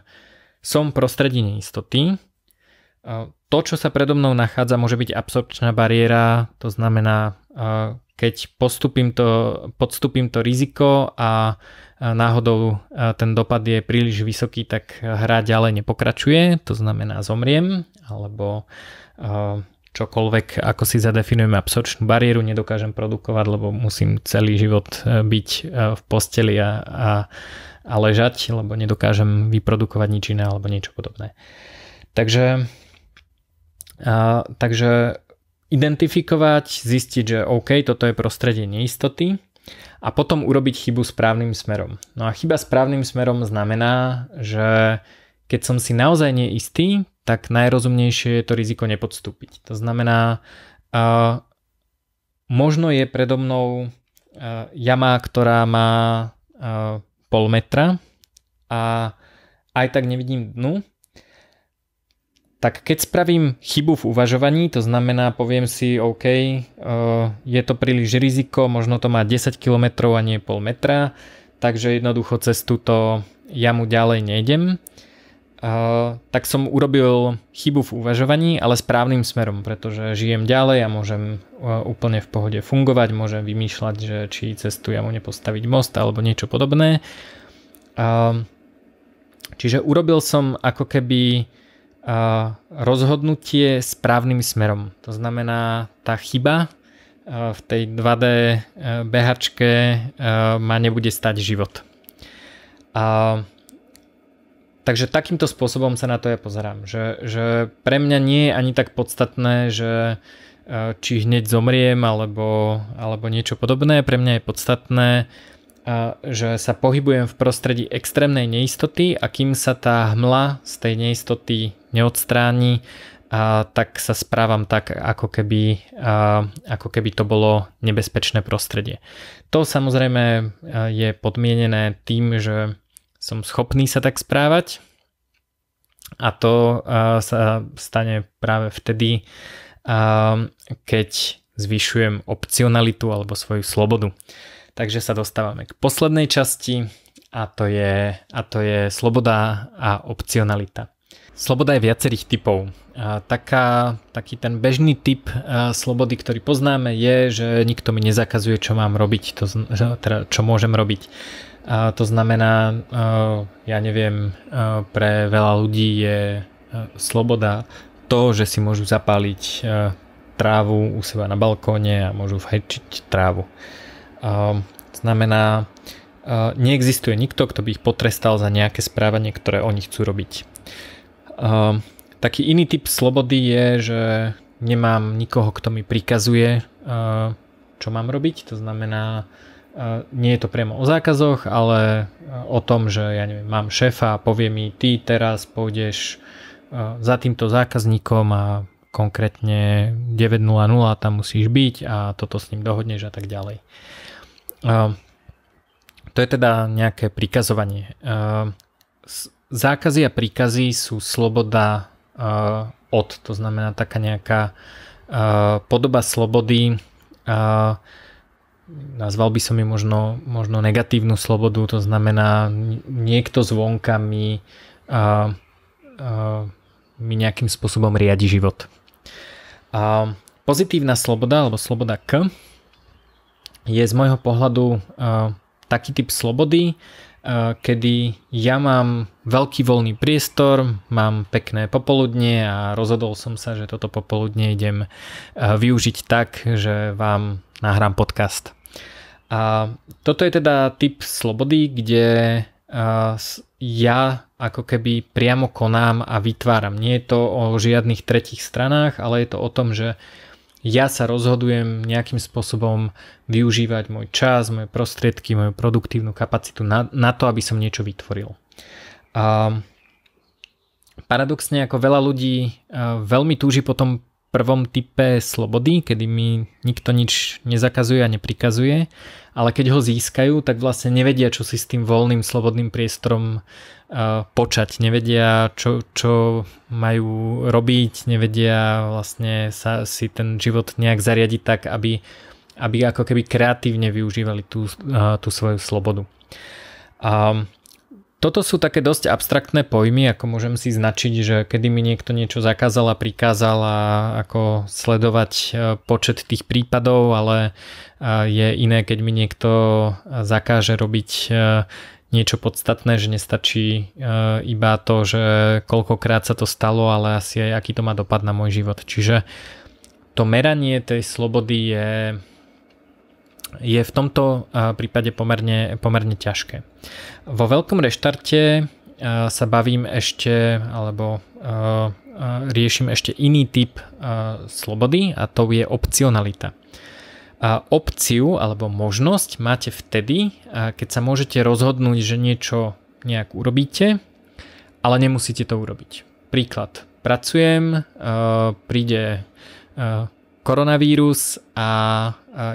som prostredí neistoty. To, čo sa predo mnou nachádza, môže byť absorpčná bariéra, to znamená, keď postupím to, podstupím to riziko a náhodou ten dopad je príliš vysoký, tak hra ďalej nepokračuje, to znamená zomriem, alebo čokoľvek, ako si zadefinujem absorčnú bariéru, nedokážem produkovať, lebo musím celý život e, byť e, v posteli a, a, a ležať, lebo nedokážem vyprodukovať nič iné alebo niečo podobné. Takže, a, takže identifikovať, zistiť, že OK, toto je prostredie neistoty a potom urobiť chybu správnym smerom. No a chyba správnym smerom znamená, že keď som si naozaj neistý, tak najrozumnejšie je to riziko nepodstúpiť. To znamená, uh, možno je predo mnou uh, jama, ktorá má uh, pol metra a aj tak nevidím dnu, tak keď spravím chybu v uvažovaní, to znamená poviem si OK, e, je to príliš riziko, možno to má 10 km a nie pol metra, takže jednoducho cez túto jamu ďalej nejdem, Uh, tak som urobil chybu v uvažovaní, ale správnym smerom, pretože žijem ďalej a môžem uh, úplne v pohode fungovať, môžem vymýšľať, že či cestu ja mu nepostaviť most alebo niečo podobné. Uh, čiže urobil som ako keby eh, rozhodnutie správnym smerom. To znamená, tá chyba v tej 2D behačke ma nebude stať život. A Takže takýmto spôsobom sa na to ja pozerám, že, že pre mňa nie je ani tak podstatné, že e, či hneď zomriem alebo, alebo niečo podobné. Pre mňa je podstatné, e, že sa pohybujem v prostredí extrémnej neistoty a kým sa tá hmla z tej neistoty neodstráni, a e, tak sa správam tak, ako keby, a, ako keby to bolo nebezpečné prostredie. To samozrejme je podmienené tým, že som schopný sa tak správať a to uh, sa stane práve vtedy, uh, keď zvyšujem opcionalitu alebo svoju slobodu. Takže sa dostávame k poslednej časti a to je, a to je sloboda a opcionalita. Sloboda je viacerých typov. A taká, taký ten bežný typ slobody, ktorý poznáme, je, že nikto mi nezakazuje, čo mám robiť, to, teda, čo môžem robiť. A to znamená, e, ja neviem, e, pre veľa ľudí je e, sloboda to, že si môžu zapáliť trávu u seba na balkóne a môžu vhajčiť trávu. Znamená, neexistuje nikto, kto by ich potrestal za nejaké správanie, ktoré oni chcú robiť. Taký iný typ slobody je, že nemám nikoho, kto mi prikazuje, čo mám robiť. To znamená, Eh, nie je to priamo o zákazoch, ale eh, o tom, že ja neviem, mám šéfa a povie mi, ty teraz pôjdeš eh, za týmto zákazníkom a konkrétne 9.00 tam musíš byť a toto s ním dohodneš a tak ďalej. Ehm, to je teda nejaké prikazovanie. Ehm, zákazy a príkazy sú sloboda od, to znamená taká nejaká podoba slobody, nazval by som ju možno, možno negatívnu slobodu, to znamená niekto zvonka mi, uh, uh, mi nejakým spôsobom riadi život. A pozitívna sloboda alebo sloboda K je z môjho pohľadu uh, taký typ slobody, Eh, kedy ja mám veľký voľný priestor, mám pekné popoludne a rozhodol som sa, že toto popoludne idem eh, využiť tak, že vám nahrám podcast. A toto je teda typ slobody, kde eh, ja ako keby priamo konám a vytváram. Nie je to o žiadnych tretich stranách, ale je to o tom, že ja sa rozhodujem nejakým spôsobom využívať môj čas, moje prostriedky, moju produktívnu kapacitu na, na to, aby som niečo vytvoril. A paradoxne, ako veľa ľudí veľmi túži po tom prvom type slobody, kedy mi nikto nič nezakazuje a neprikazuje, ale keď ho získajú, tak vlastne nevedia, čo si s tým voľným slobodným priestorom počať, nevedia, čo, čo majú robiť, nevedia vlastne sa, si ten život nejak zariadiť tak, aby, aby ako keby kreatívne využívali tú, tú svoju slobodu. A toto sú také dosť abstraktné pojmy, ako môžem si značiť, že kedy mi niekto niečo zakázal a prikázal a ako sledovať e, počet tých prípadov, ale e, je iné, keď mi niekto zakáže robiť e, niečo podstatné, že nestačí e, iba to, že koľkokrát sa to stalo, ale asi aj aký to má dopad na môj život. Čiže to meranie tej slobody je, je v tomto e, prípade pomerne, pomerne ťažké. Vo veľkom reštarte e, sa bavím ešte, alebo riešim ešte iný typ slobody a to je opcionalita opciu alebo možnosť máte vtedy, keď sa môžete rozhodnúť, že niečo nejak urobíte, ale nemusíte to urobiť. Príklad. Pracujem, e, príde e, koronavírus a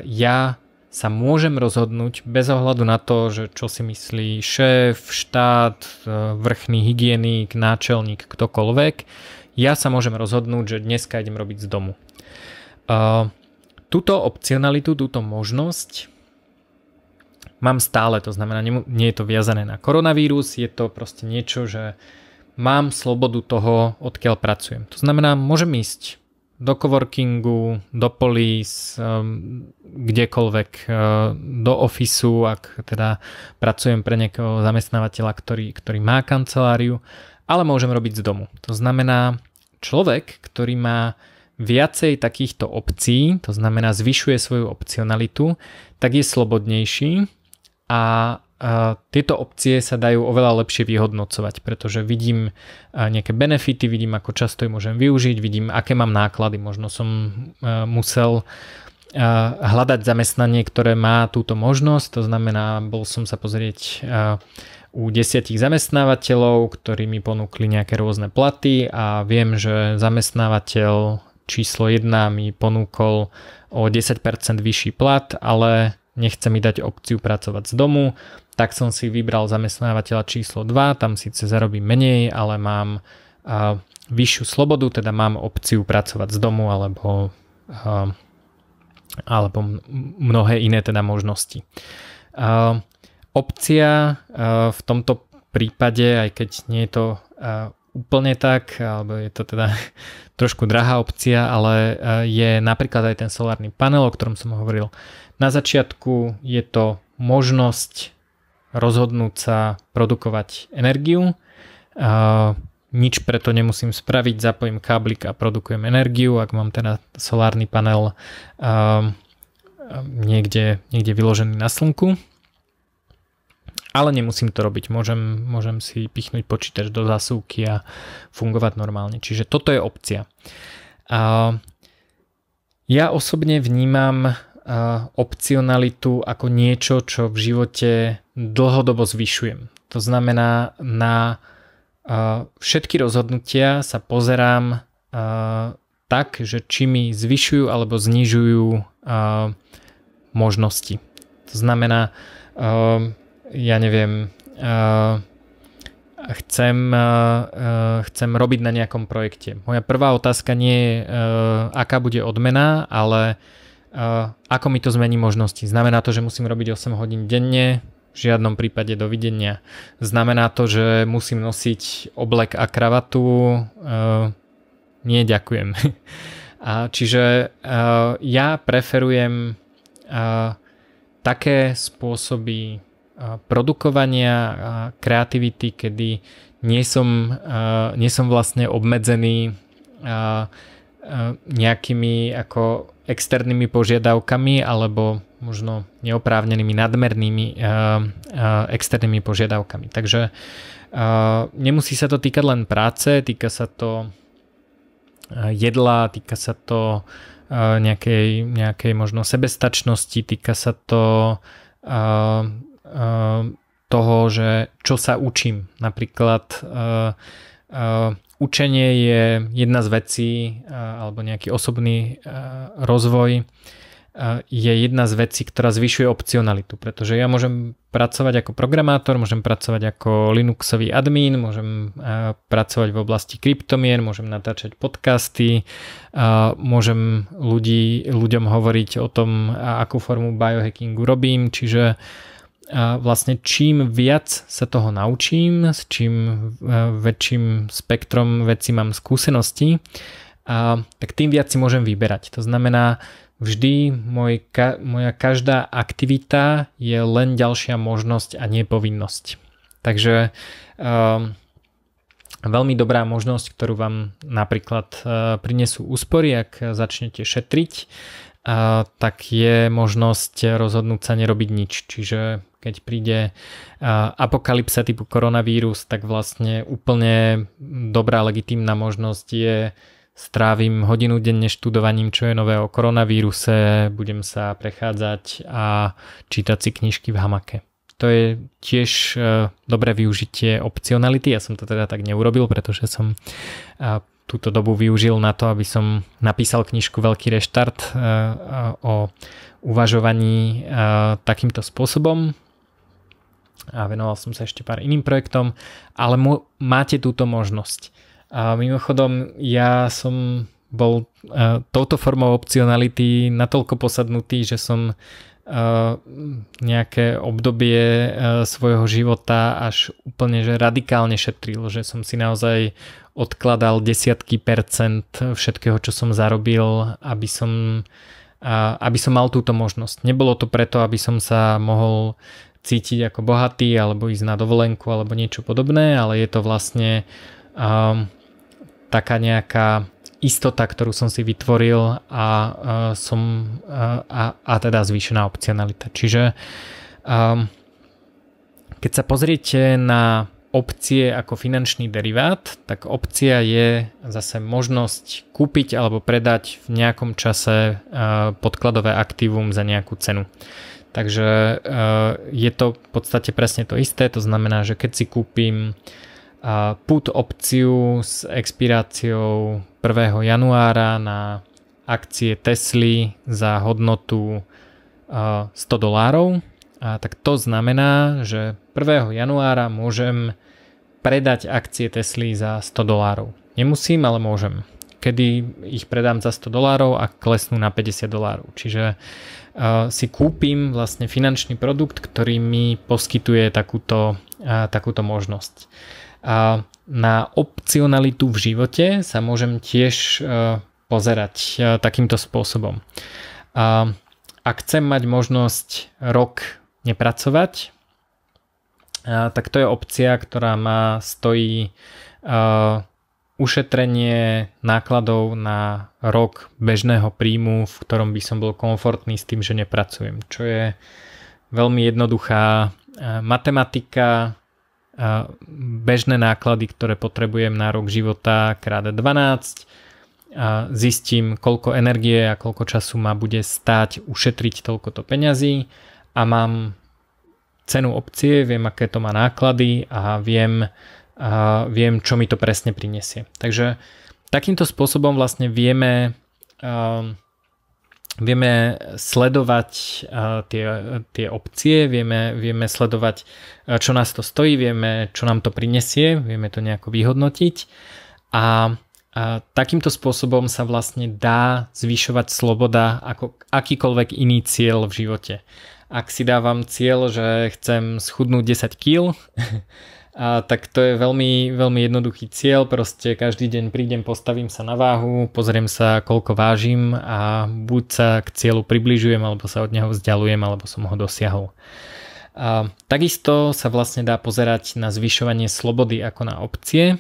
ja sa môžem rozhodnúť bez ohľadu na to, že čo si myslí šéf, štát, e, vrchný hygienik, náčelník, ktokoľvek. Ja sa môžem rozhodnúť, že dneska idem robiť z domu túto opcionalitu, túto možnosť mám stále, to znamená, nie je to viazané na koronavírus, je to proste niečo, že mám slobodu toho, odkiaľ pracujem. To znamená, môžem ísť do coworkingu, do polís, ehm, kdekoľvek, ehm, do ofisu, ak teda pracujem pre nejakého zamestnávateľa, ktorý, ktorý má kanceláriu, ale môžem robiť z domu. To znamená, človek, ktorý má viacej takýchto obcí, to znamená zvyšuje svoju opcionalitu, tak je slobodnejší a tieto opcie sa dajú oveľa lepšie vyhodnocovať, pretože vidím e, nejaké benefity, vidím ako často ich môžem využiť, vidím aké mám náklady, možno som e, musel e, hľadať zamestnanie, ktoré má túto možnosť, to znamená, bol som sa pozrieť u desiatich zamestnávateľov, ktorí mi ponúkli nejaké rôzne platy a viem, že zamestnávateľ číslo 1 mi ponúkol o 10% vyšší plat, ale nechce mi dať opciu pracovať z domu, tak som si vybral zamestnávateľa číslo 2, tam síce zarobím menej, ale mám uh, vyššiu slobodu, teda mám opciu pracovať z domu alebo, uh, alebo mnohé iné teda možnosti. Uh, opcia v tomto prípade, aj keď nie je to úplne tak, alebo je to teda trošku drahá opcia, ale eh, je napríklad aj ten solárny panel, o ktorom som hovoril. Na začiatku je to možnosť rozhodnúť sa produkovať energiu. Eh, nič preto nemusím spraviť, zapojím káblik a produkujem energiu, ak mám teda solárny panel eh, niekde, niekde vyložený na slnku. Ale nemusím to robiť, môžem, môžem si pichnúť počítač do zásuvky a fungovať normálne. Čiže toto je opcia. ja osobne vnímam opcionalitu ako niečo, čo v živote dlhodobo zvyšujem. To znamená, na všetky rozhodnutia sa pozerám tak, že či mi zvyšujú alebo znižujú možnosti. To znamená, ja neviem, uh, chcem, uh, chcem robiť na nejakom projekte. Moja prvá otázka nie je, uh, aká bude odmena, ale uh, ako mi to zmení možnosti. Znamená to, že musím robiť 8 hodín denne, v žiadnom prípade dovidenia. Znamená to, že musím nosiť oblek a kravatu. Uh, nie, ďakujem. a čiže uh, ja preferujem uh, také spôsoby produkovania, kreativity, kedy nie som, nie som vlastne obmedzený nejakými ako externými požiadavkami alebo možno neoprávnenými nadmernými externými požiadavkami. Takže nemusí sa to týkať len práce, týka sa to jedla, týka sa to nejakej, nejakej možno sebestačnosti, týka sa to Ehm, toho, že čo sa učím. Napríklad ehm, ehm, učenie je jedna z vecí, alebo nejaký osobný rozvoj je jedna z vecí, ktorá zvyšuje opcionalitu, pretože ja môžem pracovať ako programátor, môžem pracovať ako Linuxový admin, môžem pracovať v oblasti kryptomier, môžem natáčať podcasty, môžem ľudí, ľuďom hovoriť o tom, akú formu biohackingu robím, čiže uh, a vlastne čím viac sa toho naučím, s čím e, väčším spektrom vecí mám skúsenosti, a, tak tým viac si môžem vyberať. To znamená, vždy môj, ka, moja každá aktivita je len ďalšia možnosť a nepovinnosť. Takže e, veľmi dobrá možnosť, ktorú vám napríklad e, prinesú úspory, ak začnete šetriť a tak je možnosť rozhodnúť sa nerobiť nič. Čiže keď príde apokalypsa typu koronavírus, tak vlastne úplne dobrá legitímna možnosť je strávim hodinu denne študovaním, čo je nové o koronavíruse, budem sa prechádzať a čítať si knižky v hamake. To je tiež e, dobré využitie opcionality, ja som to teda tak neurobil, pretože som túto dobu využil na to, aby som napísal knižku Veľký reštart eh, eh, o uvažovaní eh, takýmto spôsobom a venoval som sa ešte pár iným projektom, ale mu, máte túto možnosť. A mimochodom, ja som bol touto formou opcionality natoľko posadnutý, že som Eh, nejaké obdobie eh, svojho života až úplne že radikálne šetril, že som si naozaj odkladal desiatky percent všetkého, čo som zarobil, aby som, aby som mal túto možnosť. Nebolo to preto, aby som sa mohol cítiť ako bohatý alebo ísť na dovolenku alebo niečo podobné, ale je to vlastne um, taká nejaká istota, ktorú som si vytvoril a, e, som, e, a, a teda zvýšená opcionalita. Čiže um, keď sa pozriete na opcie ako finančný derivát, tak opcia je zase možnosť kúpiť alebo predať v nejakom čase e, podkladové aktívum za nejakú cenu. Takže je to v podstate presne to isté, to znamená, že keď si kúpim put opciu s expiráciou 1. januára na akcie Tesly za hodnotu 100 eh, dolárov. A tak to znamená, že 1. januára môžem predať akcie Tesly za 100 dolárov. Nemusím, ale môžem. Kedy ich predám za 100 dolárov a klesnú na 50 dolárov. Čiže uh, si kúpim vlastne finančný produkt, ktorý mi poskytuje takúto, uh, takúto možnosť. Uh, na opcionalitu v živote sa môžem tiež e, pozerať e, takýmto spôsobom. Ak chcem mať možnosť rok nepracovať, e, tak to je opcia, ktorá má stojí ušetrenie nákladov na rok bežného príjmu, v ktorom by som bol komfortný s tým, že nepracujem, čo je veľmi jednoduchá matematika, bežné náklady, ktoré potrebujem na rok života krát 12, a zistím, koľko energie a koľko času ma bude stáť ušetriť toľkoto peňazí a mám cenu opcie, viem, aké to má náklady a viem, a viem čo mi to presne prinesie. Takže takýmto spôsobom vlastne vieme vieme sledovať eh, tie, tie opcie, vieme, vieme sledovať, eh, čo nás to stojí, vieme, čo nám to prinesie, vieme to nejako vyhodnotiť a, a takýmto spôsobom sa vlastne dá zvyšovať sloboda ako akýkoľvek iný cieľ v živote. Ak si dávam cieľ, že chcem schudnúť 10 kg, a tak to je veľmi, veľmi jednoduchý cieľ, proste každý deň prídem, postavím sa na váhu, pozriem sa koľko vážim a buď sa k cieľu približujem, alebo sa od neho vzdialujem, alebo som ho dosiahol. A takisto sa vlastne dá pozerať na zvyšovanie slobody ako na opcie.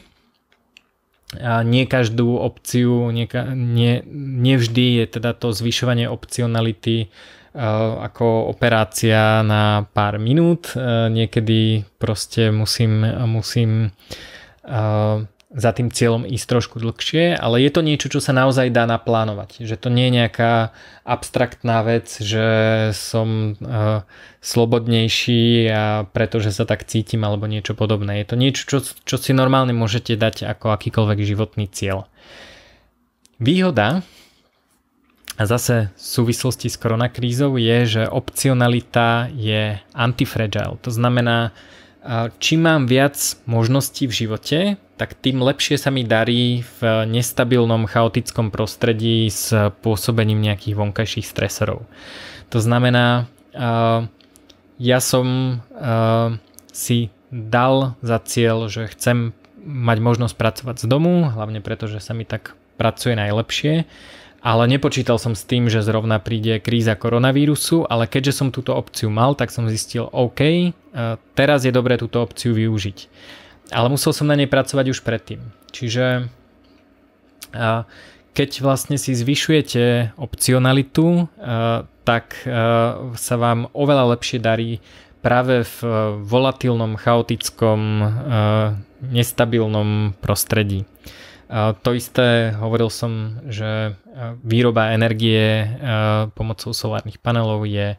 A nie každú opciu, nie, nie, nie vždy je teda to zvyšovanie opcionality Eh, ako operácia na pár minút. Eh, niekedy proste musím, musím eh, za tým cieľom ísť trošku dlhšie, ale je to niečo, čo sa naozaj dá naplánovať. Že to nie je nejaká abstraktná vec, že som slobodnejší a pretože sa tak cítim alebo niečo podobné. Je to niečo, čo, čo si normálne môžete dať ako akýkoľvek životný cieľ. Výhoda a zase v súvislosti s koronakrízou je, že opcionalita je antifragile. To znamená, čím mám viac možností v živote, tak tým lepšie sa mi darí v nestabilnom, chaotickom prostredí s pôsobením nejakých vonkajších stresorov. To znamená, ja som si dal za cieľ, že chcem mať možnosť pracovať z domu, hlavne preto, že sa mi tak pracuje najlepšie ale nepočítal som s tým, že zrovna príde kríza koronavírusu, ale keďže som túto opciu mal, tak som zistil, OK, e, teraz je dobré túto opciu využiť. Ale musel som na nej pracovať už predtým. Čiže keď vlastne si zvyšujete opcionalitu, e, tak e, sa vám oveľa lepšie darí práve v volatilnom, chaotickom, nestabilnom prostredí. To isté hovoril som, že e, výroba energie e, pomocou solárnych panelov je e,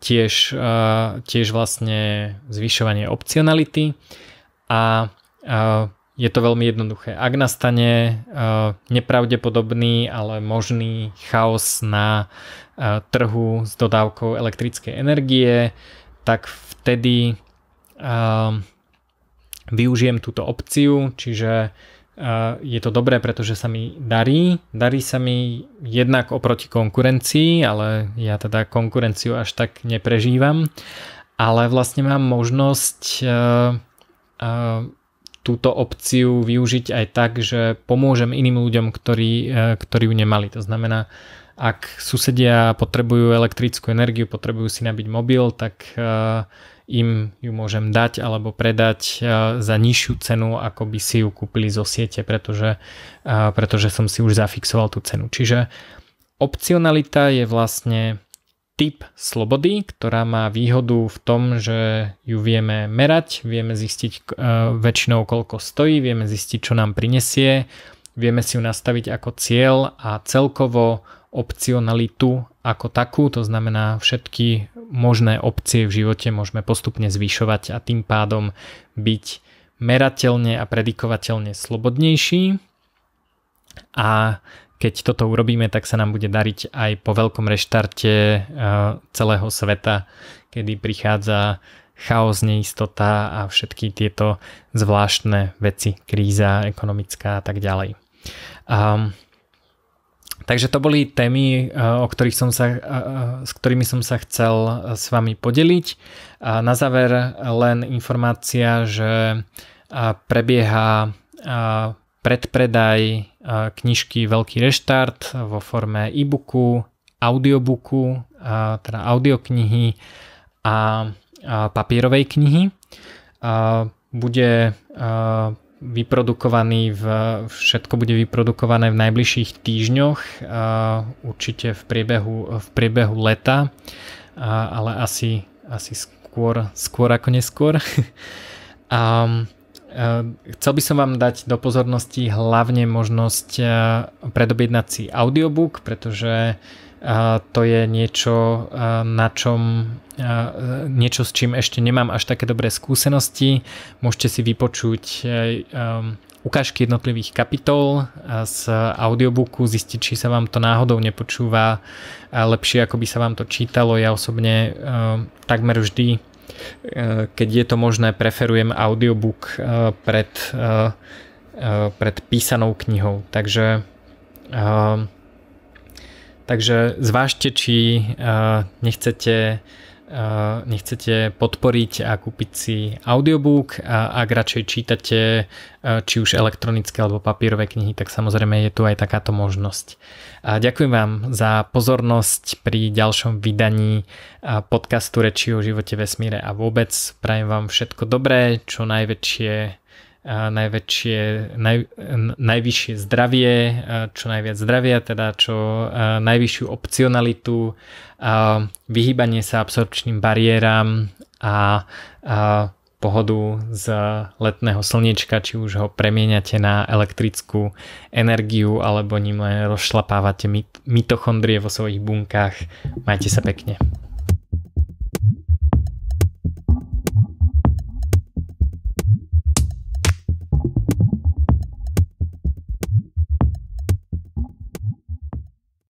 tiež, tiež vlastne zvyšovanie opcionality a je to veľmi jednoduché. Ak nastane nepravdepodobný, ale možný chaos na trhu s dodávkou elektrickej energie, tak vtedy využijem túto opciu, čiže je to dobré, pretože sa mi darí. Darí sa mi jednak oproti konkurencii, ale ja teda konkurenciu až tak neprežívam. Ale vlastne mám možnosť e, e, túto opciu využiť aj tak, že pomôžem iným ľuďom, ktorí, e, ktorí ju nemali. To znamená, ak susedia potrebujú elektrickú energiu, potrebujú si nabiť mobil, tak im ju môžem dať alebo predať eh, za nižšiu cenu, ako by si ju kúpili zo siete, pretože, eh, pretože som si už zafixoval tú cenu. Čiže opcionalita je vlastne typ slobody, ktorá má výhodu v tom, že ju vieme merať, vieme zistiť eh, väčšinou koľko stojí, vieme zistiť, čo nám prinesie, vieme si ju nastaviť ako cieľ a celkovo opcionalitu ako takú, to znamená všetky možné opcie v živote môžeme postupne zvyšovať a tým pádom byť merateľne a predikovateľne slobodnejší. A keď toto urobíme, tak sa nám bude dariť aj po veľkom reštarte eh, celého sveta, kedy prichádza chaos, neistota a všetky tieto zvláštne veci, kríza ekonomická a tak ďalej. Um, Takže to boli témy, eh, o ktorých som sa, eh, eh, s ktorými som sa chcel s vami podeliť. A na záver len informácia, že prebieha predpredaj knižky Veľký reštart vo forme e-booku, audiobooku, teda audioknihy a papierovej knihy. Bude vyprodukovaný, v, všetko bude vyprodukované v najbližších týždňoch, určite v priebehu, v priebehu leta, ale asi, asi skôr, skôr ako neskôr. A chcel by som vám dať do pozornosti hlavne možnosť predobjednať si audiobook, pretože to je niečo, na čom, niečo s čím ešte nemám až také dobré skúsenosti. Môžete si vypočuť um, ukážky jednotlivých kapitol z audiobooku, zistiť, či sa vám to náhodou nepočúva lepšie, ako by sa vám to čítalo. Ja osobne um, takmer vždy, uh, keď je to možné, preferujem audiobook uh, pred, uh, pred písanou knihou. Takže um, Takže zvážte, či eh, nechcete eh, nechcete podporiť a kúpiť si audiobook a ak radšej čítate eh, či už elektronické alebo papírové knihy, tak samozrejme je tu aj takáto možnosť. A ďakujem vám za pozornosť pri ďalšom vydaní podcastu Reči o živote, vesmíre a vôbec. Prajem vám všetko dobré, čo najväčšie najväčšie, naj, najvyššie zdravie, čo najviac zdravia, teda čo najvyššiu opcionalitu, vyhýbanie sa absorpčným bariéram a, a pohodu z letného slniečka, či už ho premieňate na elektrickú energiu alebo ním len rozšlapávate mitochondrie vo svojich bunkách. Majte sa pekne.